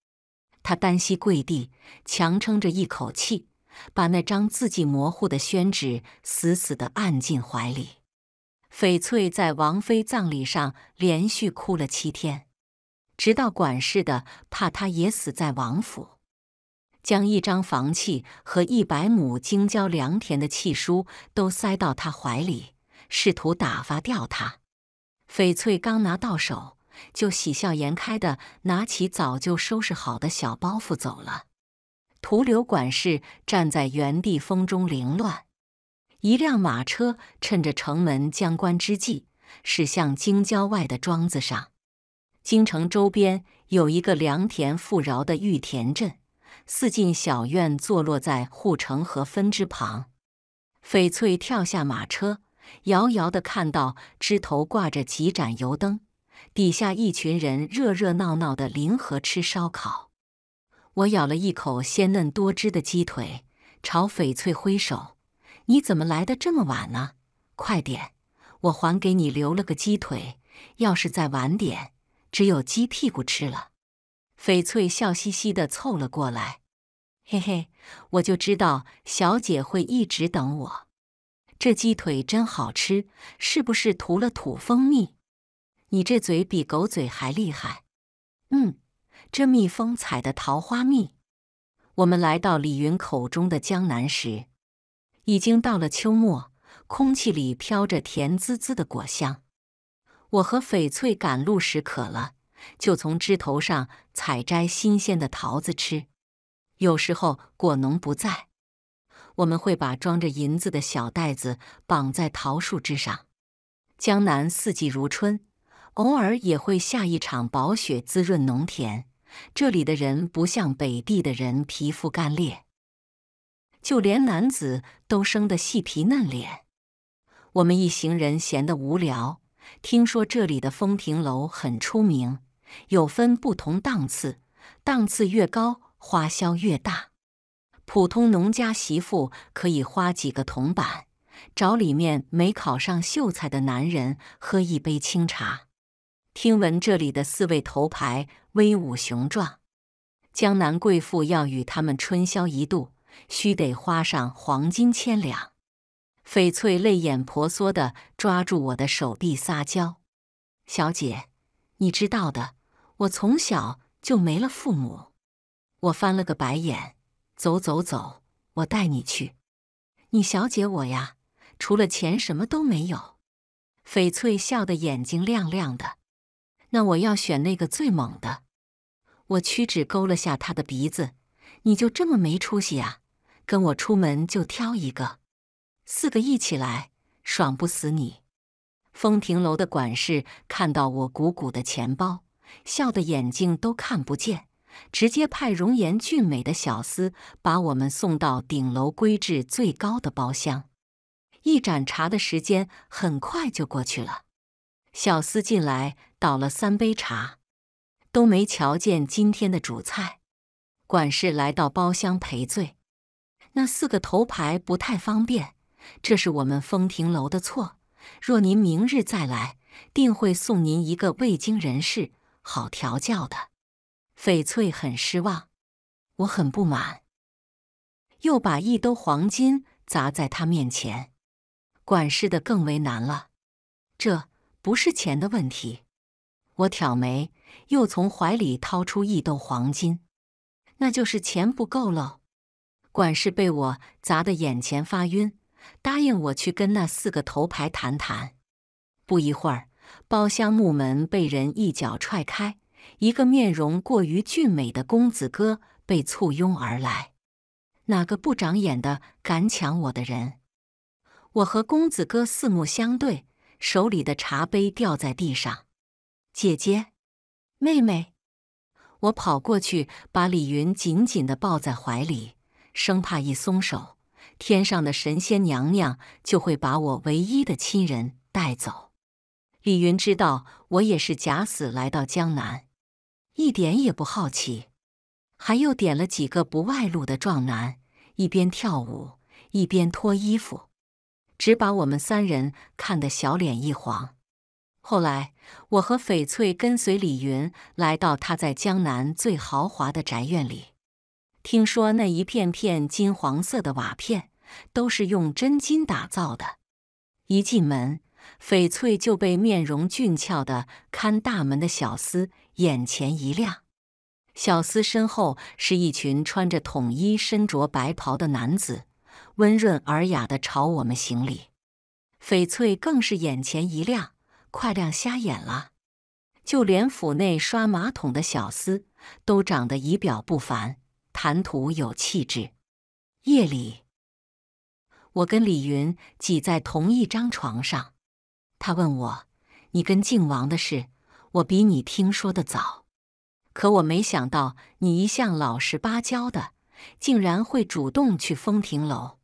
他单膝跪地，强撑着一口气，把那张字迹模糊的宣纸死死地按进怀里。翡翠在王妃葬礼上连续哭了七天，直到管事的怕她也死在王府，将一张房契和一百亩京郊良田的契书都塞到他怀里，试图打发掉他。翡翠刚拿到手，就喜笑颜开的拿起早就收拾好的小包袱走了，徒留管事站在原地，风中凌乱。一辆马车趁着城门将关之际，驶向京郊外的庄子上。京城周边有一个良田富饶的玉田镇，四进小院坐落在护城河分支旁。翡翠跳下马车，遥遥地看到枝头挂着几盏油灯，底下一群人热热闹闹的临河吃烧烤。我咬了一口鲜嫩多汁的鸡腿，朝翡翠挥手。你怎么来的这么晚呢？快点，我还给你留了个鸡腿。要是再晚点，只有鸡屁股吃了。翡翠笑嘻嘻的凑了过来，嘿嘿，我就知道小姐会一直等我。这鸡腿真好吃，是不是涂了土蜂蜜？你这嘴比狗嘴还厉害。嗯，这蜜蜂采的桃花蜜。我们来到李云口中的江南时。已经到了秋末，空气里飘着甜滋滋的果香。我和翡翠赶路时渴了，就从枝头上采摘新鲜的桃子吃。有时候果农不在，我们会把装着银子的小袋子绑在桃树枝上。江南四季如春，偶尔也会下一场薄雪滋润农田。这里的人不像北地的人，皮肤干裂。就连男子都生得细皮嫩脸。我们一行人闲得无聊，听说这里的风亭楼很出名，有分不同档次，档次越高花销越大。普通农家媳妇可以花几个铜板，找里面没考上秀才的男人喝一杯清茶。听闻这里的四位头牌威武雄壮，江南贵妇要与他们春宵一度。需得花上黄金千两，翡翠泪眼婆娑的抓住我的手臂撒娇：“小姐，你知道的，我从小就没了父母。”我翻了个白眼：“走走走，我带你去。”“你小姐我呀，除了钱什么都没有。”翡翠笑得眼睛亮亮的。“那我要选那个最猛的。”我屈指勾了下她的鼻子：“你就这么没出息啊？”跟我出门就挑一个，四个一起来，爽不死你！风亭楼的管事看到我鼓鼓的钱包，笑得眼睛都看不见，直接派容颜俊美的小厮把我们送到顶楼规制最高的包厢。一盏茶的时间很快就过去了，小厮进来倒了三杯茶，都没瞧见今天的主菜。管事来到包厢赔罪。那四个头牌不太方便，这是我们风亭楼的错。若您明日再来，定会送您一个未经人事、好调教的翡翠。很失望，我很不满，又把一兜黄金砸在他面前。管事的更为难了，这不是钱的问题。我挑眉，又从怀里掏出一兜黄金，那就是钱不够喽。管事被我砸得眼前发晕，答应我去跟那四个头牌谈谈。不一会儿，包厢木门被人一脚踹开，一个面容过于俊美的公子哥被簇拥而来。哪个不长眼的敢抢我的人？我和公子哥四目相对，手里的茶杯掉在地上。姐姐，妹妹，我跑过去把李云紧紧的抱在怀里。生怕一松手，天上的神仙娘娘就会把我唯一的亲人带走。李云知道我也是假死来到江南，一点也不好奇，还又点了几个不外露的壮男，一边跳舞一边脱衣服，只把我们三人看得小脸一黄。后来，我和翡翠跟随李云来到他在江南最豪华的宅院里。听说那一片片金黄色的瓦片都是用真金打造的。一进门，翡翠就被面容俊俏的看大门的小厮眼前一亮。小厮身后是一群穿着统一、身着白袍的男子，温润尔雅的朝我们行礼。翡翠更是眼前一亮，快亮瞎眼了。就连府内刷马桶的小厮都长得仪表不凡。谈吐有气质。夜里，我跟李云挤在同一张床上，他问我：“你跟靖王的事，我比你听说的早。可我没想到，你一向老实巴交的，竟然会主动去风亭楼。”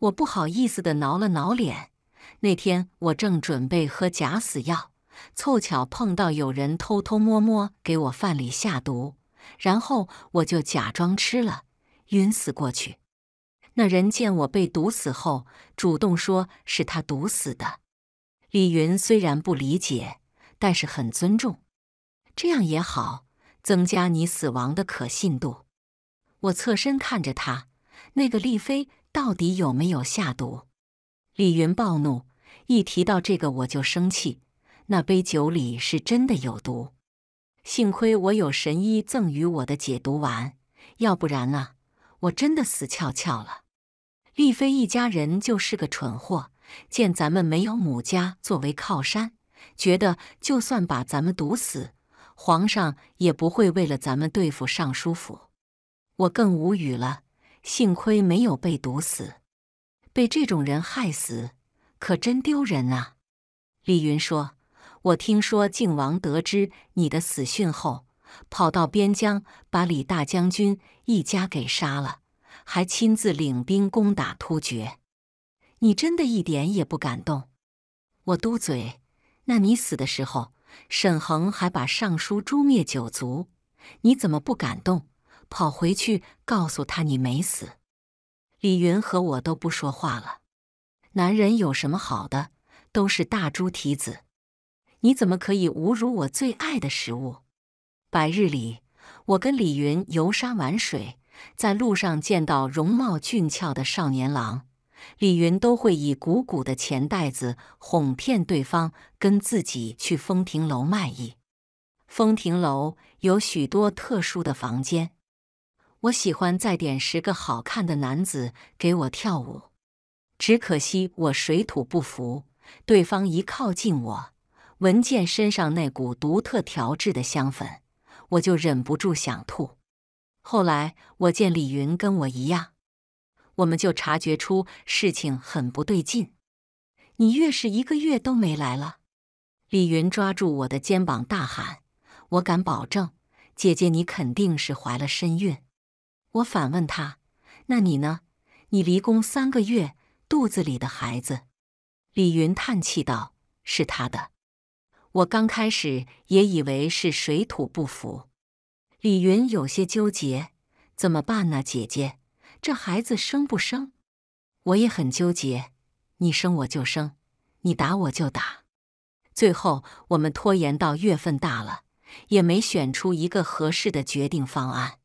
我不好意思的挠了挠脸。那天我正准备喝假死药，凑巧碰到有人偷偷摸摸给我饭里下毒。然后我就假装吃了，晕死过去。那人见我被毒死后，主动说是他毒死的。李云虽然不理解，但是很尊重。这样也好，增加你死亡的可信度。我侧身看着他，那个丽妃到底有没有下毒？李云暴怒，一提到这个我就生气。那杯酒里是真的有毒。幸亏我有神医赠予我的解毒丸，要不然啊，我真的死翘翘了。丽妃一家人就是个蠢货，见咱们没有母家作为靠山，觉得就算把咱们毒死，皇上也不会为了咱们对付尚书府。我更无语了，幸亏没有被毒死，被这种人害死，可真丢人啊！李云说。我听说靖王得知你的死讯后，跑到边疆把李大将军一家给杀了，还亲自领兵攻打突厥。你真的一点也不感动？我嘟嘴。那你死的时候，沈衡还把尚书诛灭九族，你怎么不感动？跑回去告诉他你没死。李云和我都不说话了。男人有什么好的？都是大猪蹄子。你怎么可以侮辱我最爱的食物？白日里，我跟李云游山玩水，在路上见到容貌俊俏的少年郎，李云都会以鼓鼓的钱袋子哄骗对方跟自己去风亭楼卖艺。风亭楼有许多特殊的房间，我喜欢再点十个好看的男子给我跳舞。只可惜我水土不服，对方一靠近我。闻见身上那股独特调制的香粉，我就忍不住想吐。后来我见李云跟我一样，我们就察觉出事情很不对劲。你越是一个月都没来了，李云抓住我的肩膀大喊：“我敢保证，姐姐你肯定是怀了身孕。”我反问他：“那你呢？你离宫三个月，肚子里的孩子？”李云叹气道：“是他的。”我刚开始也以为是水土不服，李云有些纠结，怎么办呢？姐姐，这孩子生不生？我也很纠结，你生我就生，你打我就打。最后我们拖延到月份大了，也没选出一个合适的决定方案，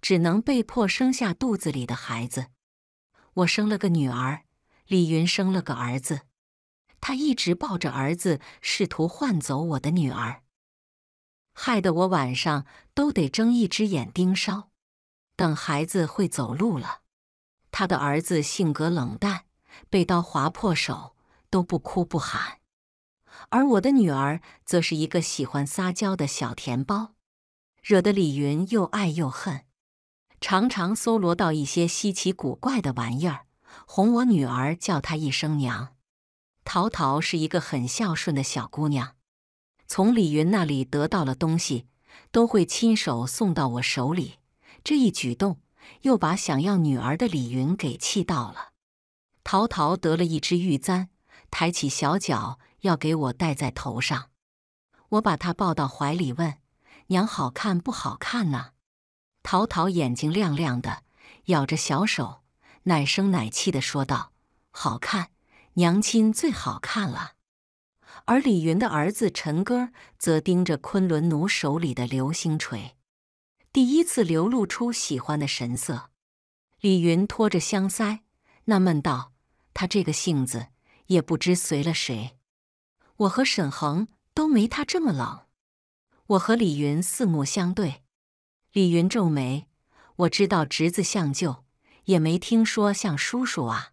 只能被迫生下肚子里的孩子。我生了个女儿，李云生了个儿子。他一直抱着儿子，试图换走我的女儿，害得我晚上都得睁一只眼盯梢。等孩子会走路了，他的儿子性格冷淡，被刀划破手都不哭不喊，而我的女儿则是一个喜欢撒娇的小甜包，惹得李云又爱又恨。常常搜罗到一些稀奇古怪的玩意儿，哄我女儿叫她一声娘。陶陶是一个很孝顺的小姑娘，从李云那里得到了东西，都会亲手送到我手里。这一举动又把想要女儿的李云给气到了。陶陶得了一只玉簪，抬起小脚要给我戴在头上。我把她抱到怀里，问：“娘，好看不好看啊？”陶陶眼睛亮亮的，咬着小手，奶声奶气的说道：“好看。”娘亲最好看了，而李云的儿子陈哥则盯着昆仑奴手里的流星锤，第一次流露出喜欢的神色。李云托着香腮，纳闷道：“他这个性子，也不知随了谁。我和沈恒都没他这么冷。”我和李云四目相对，李云皱眉：“我知道侄子像舅，也没听说像叔叔啊。”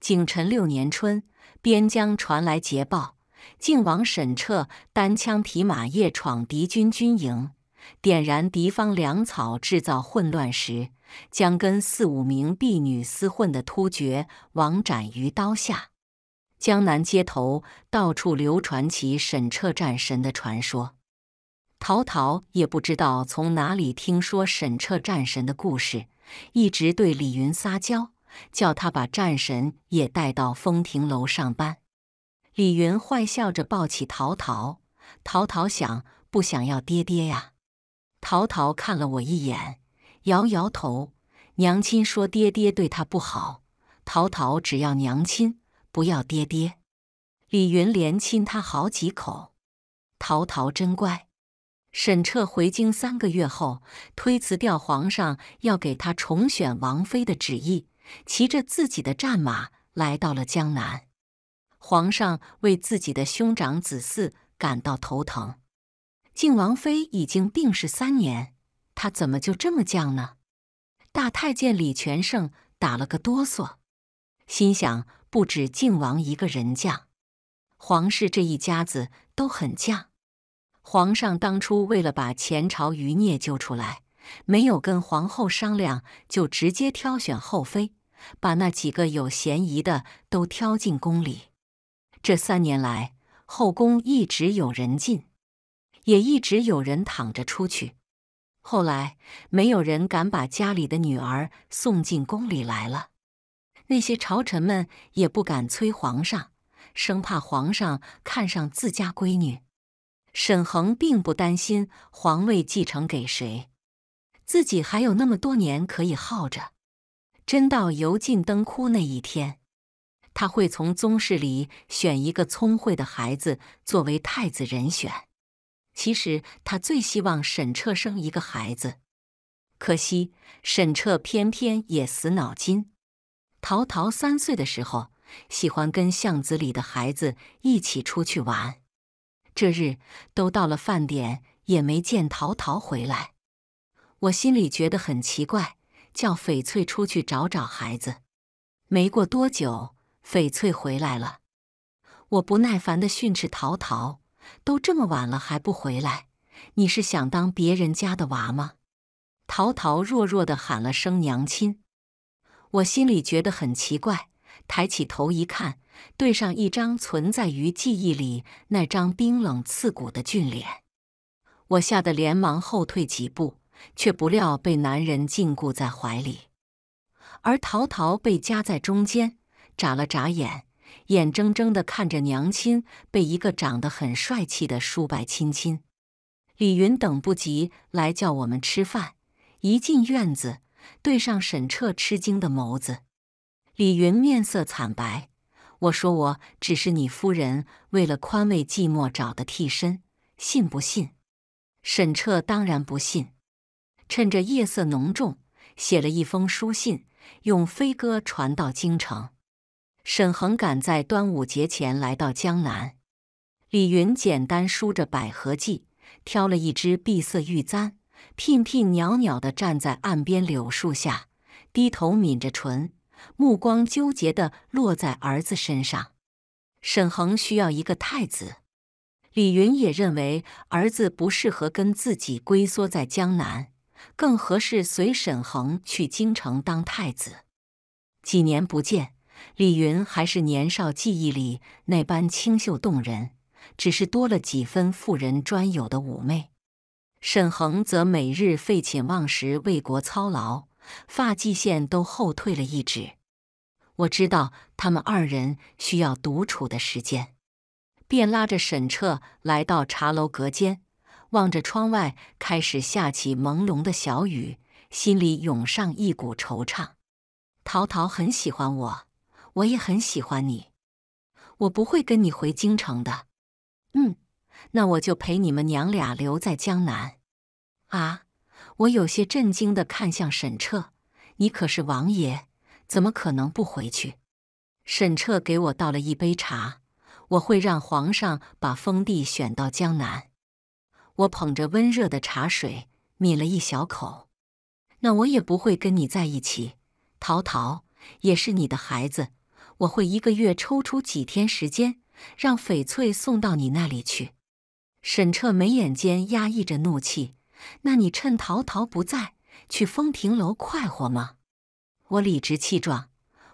景辰六年春，边疆传来捷报：靖王沈彻单枪匹马夜闯敌军军营，点燃敌方粮草，制造混乱时，将跟四五名婢女厮混的突厥王斩于刀下。江南街头到处流传起沈彻战神的传说。陶陶也不知道从哪里听说沈彻战神的故事，一直对李云撒娇。叫他把战神也带到风亭楼上班。李云坏笑着抱起陶陶，陶陶想不想要爹爹呀？陶陶看了我一眼，摇摇头。娘亲说爹爹对他不好，陶陶只要娘亲，不要爹爹。李云连亲他好几口。陶陶真乖。沈彻回京三个月后，推辞掉皇上要给他重选王妃的旨意。骑着自己的战马来到了江南。皇上为自己的兄长子嗣感到头疼。靖王妃已经病逝三年，他怎么就这么犟呢？大太监李全胜打了个哆嗦，心想：不止靖王一个人犟，皇室这一家子都很犟。皇上当初为了把前朝余孽揪出来，没有跟皇后商量，就直接挑选后妃。把那几个有嫌疑的都挑进宫里。这三年来，后宫一直有人进，也一直有人躺着出去。后来，没有人敢把家里的女儿送进宫里来了。那些朝臣们也不敢催皇上，生怕皇上看上自家闺女。沈恒并不担心皇位继承给谁，自己还有那么多年可以耗着。真到油尽灯枯那一天，他会从宗室里选一个聪慧的孩子作为太子人选。其实他最希望沈彻生一个孩子，可惜沈彻偏偏也死脑筋。陶陶三岁的时候，喜欢跟巷子里的孩子一起出去玩。这日都到了饭点，也没见陶陶回来，我心里觉得很奇怪。叫翡翠出去找找孩子。没过多久，翡翠回来了。我不耐烦的训斥陶陶：“都这么晚了还不回来？你是想当别人家的娃吗？”陶陶弱弱的喊了声“娘亲”。我心里觉得很奇怪，抬起头一看，对上一张存在于记忆里那张冰冷刺骨的俊脸，我吓得连忙后退几步。却不料被男人禁锢在怀里，而陶陶被夹在中间，眨了眨眼，眼睁睁地看着娘亲被一个长得很帅气的叔伯亲亲。李云等不及来叫我们吃饭，一进院子，对上沈彻吃惊的眸子，李云面色惨白。我说我只是你夫人为了宽慰寂寞找的替身，信不信？沈彻当然不信。趁着夜色浓重，写了一封书信，用飞鸽传到京城。沈恒赶在端午节前来到江南。李云简单梳着百合髻，挑了一支碧色玉簪，娉娉袅袅地站在岸边柳树下，低头抿着唇，目光纠结地落在儿子身上。沈恒需要一个太子，李云也认为儿子不适合跟自己龟缩在江南。更合适随沈恒去京城当太子。几年不见，李云还是年少记忆里那般清秀动人，只是多了几分妇人专有的妩媚。沈恒则每日废寝忘食为国操劳，发际线都后退了一指。我知道他们二人需要独处的时间，便拉着沈彻来到茶楼隔间。望着窗外，开始下起朦胧的小雨，心里涌上一股惆怅。陶陶很喜欢我，我也很喜欢你。我不会跟你回京城的。嗯，那我就陪你们娘俩留在江南。啊！我有些震惊的看向沈彻：“你可是王爷，怎么可能不回去？”沈彻给我倒了一杯茶：“我会让皇上把封地选到江南。”我捧着温热的茶水抿了一小口，那我也不会跟你在一起。淘淘也是你的孩子，我会一个月抽出几天时间，让翡翠送到你那里去。沈彻眉眼间压抑着怒气，那你趁陶陶不在，去风亭楼快活吗？我理直气壮，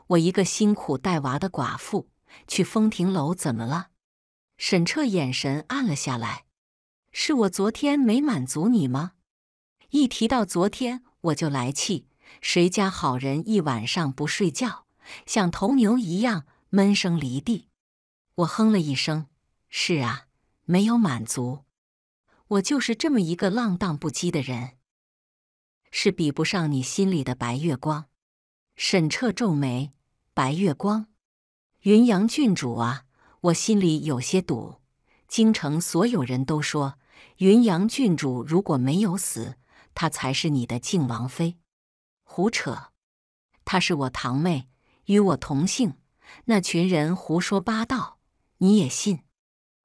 我一个辛苦带娃的寡妇，去风亭楼怎么了？沈彻眼神暗了下来。是我昨天没满足你吗？一提到昨天，我就来气。谁家好人一晚上不睡觉，像头牛一样闷声犁地？我哼了一声：“是啊，没有满足。我就是这么一个浪荡不羁的人，是比不上你心里的白月光。”沈彻皱眉：“白月光，云阳郡主啊！我心里有些堵。京城所有人都说。”云阳郡主如果没有死，她才是你的靖王妃。胡扯！她是我堂妹，与我同姓。那群人胡说八道，你也信？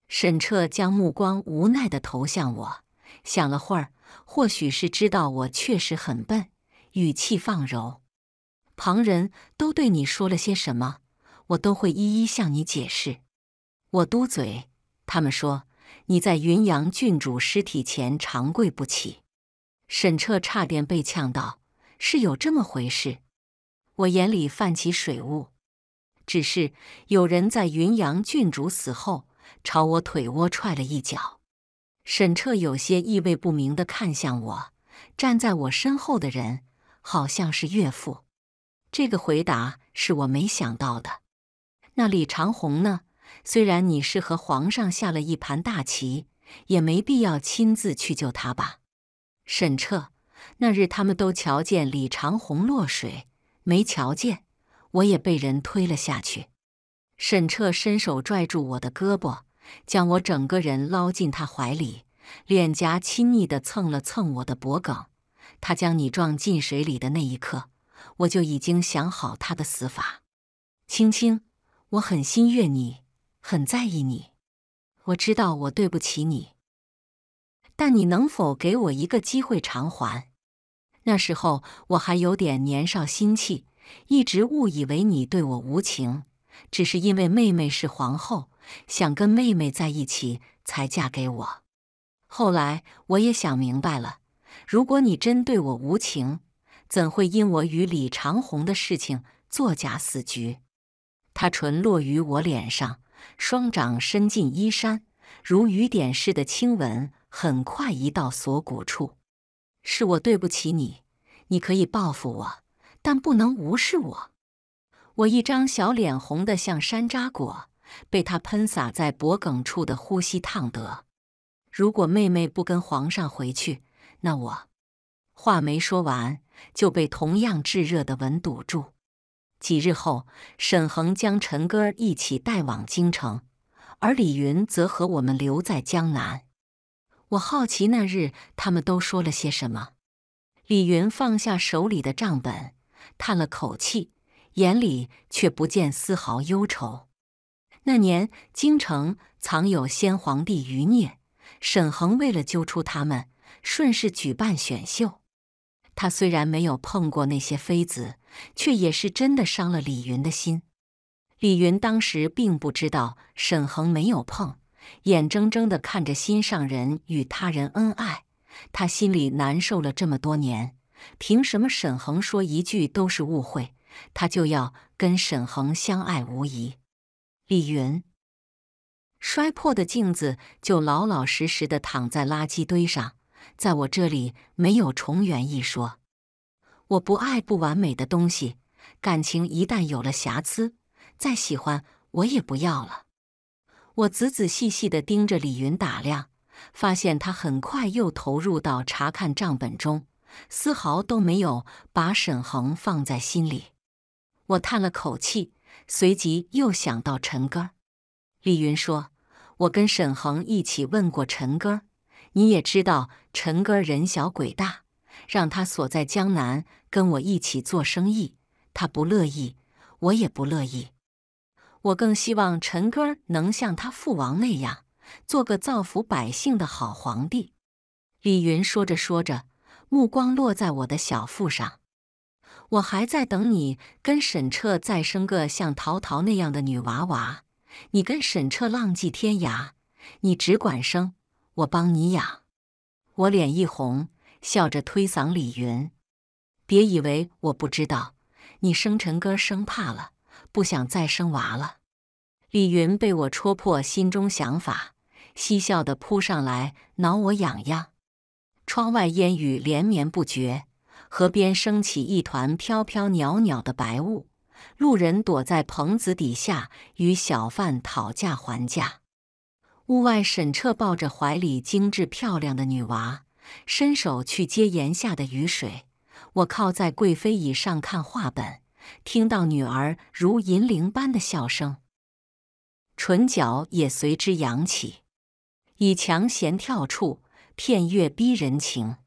沈彻将目光无奈的投向我，想了会儿，或许是知道我确实很笨，语气放柔：“旁人都对你说了些什么，我都会一一向你解释。”我嘟嘴：“他们说。”你在云阳郡主尸体前长跪不起，沈彻差点被呛到，是有这么回事。我眼里泛起水雾，只是有人在云阳郡主死后朝我腿窝踹了一脚。沈彻有些意味不明地看向我，站在我身后的人好像是岳父。这个回答是我没想到的。那李长虹呢？虽然你是和皇上下了一盘大棋，也没必要亲自去救他吧。沈彻，那日他们都瞧见李长虹落水，没瞧见，我也被人推了下去。沈彻伸手拽住我的胳膊，将我整个人捞进他怀里，脸颊亲昵地蹭了蹭我的脖颈。他将你撞进水里的那一刻，我就已经想好他的死法。青青，我很心悦你。很在意你，我知道我对不起你，但你能否给我一个机会偿还？那时候我还有点年少心气，一直误以为你对我无情，只是因为妹妹是皇后，想跟妹妹在一起才嫁给我。后来我也想明白了，如果你真对我无情，怎会因我与李长虹的事情作假死局？他唇落于我脸上。双掌伸进衣衫，如雨点似的轻吻，很快移到锁骨处。是我对不起你，你可以报复我，但不能无视我。我一张小脸红得像山楂果，被他喷洒在脖梗处的呼吸烫得。如果妹妹不跟皇上回去，那我……话没说完，就被同样炙热的吻堵住。几日后，沈恒将陈哥一起带往京城，而李云则和我们留在江南。我好奇那日他们都说了些什么。李云放下手里的账本，叹了口气，眼里却不见丝毫忧愁。那年京城藏有先皇帝余孽，沈恒为了揪出他们，顺势举办选秀。他虽然没有碰过那些妃子。却也是真的伤了李云的心。李云当时并不知道沈恒没有碰，眼睁睁的看着心上人与他人恩爱，他心里难受了这么多年，凭什么沈恒说一句都是误会，他就要跟沈恒相爱无疑？李云摔破的镜子就老老实实的躺在垃圾堆上，在我这里没有重圆一说。我不爱不完美的东西，感情一旦有了瑕疵，再喜欢我也不要了。我仔仔细细地盯着李云打量，发现他很快又投入到查看账本中，丝毫都没有把沈恒放在心里。我叹了口气，随即又想到陈哥。李云说：“我跟沈恒一起问过陈哥，你也知道陈哥人小鬼大，让他锁在江南。”跟我一起做生意，他不乐意，我也不乐意。我更希望陈哥能像他父王那样，做个造福百姓的好皇帝。李云说着说着，目光落在我的小腹上。我还在等你跟沈彻再生个像陶陶那样的女娃娃。你跟沈彻浪迹天涯，你只管生，我帮你养。我脸一红，笑着推搡李云。别以为我不知道，你生辰哥生怕了，不想再生娃了。李云被我戳破心中想法，嬉笑的扑上来挠我痒痒。窗外烟雨连绵不绝，河边升起一团飘飘袅袅的白雾，路人躲在棚子底下与小贩讨价还价。屋外沈彻抱着怀里精致漂亮的女娃，伸手去接檐下的雨水。我靠在贵妃椅上看画本，听到女儿如银铃般的笑声，唇角也随之扬起。倚墙闲跳处，片月逼人情。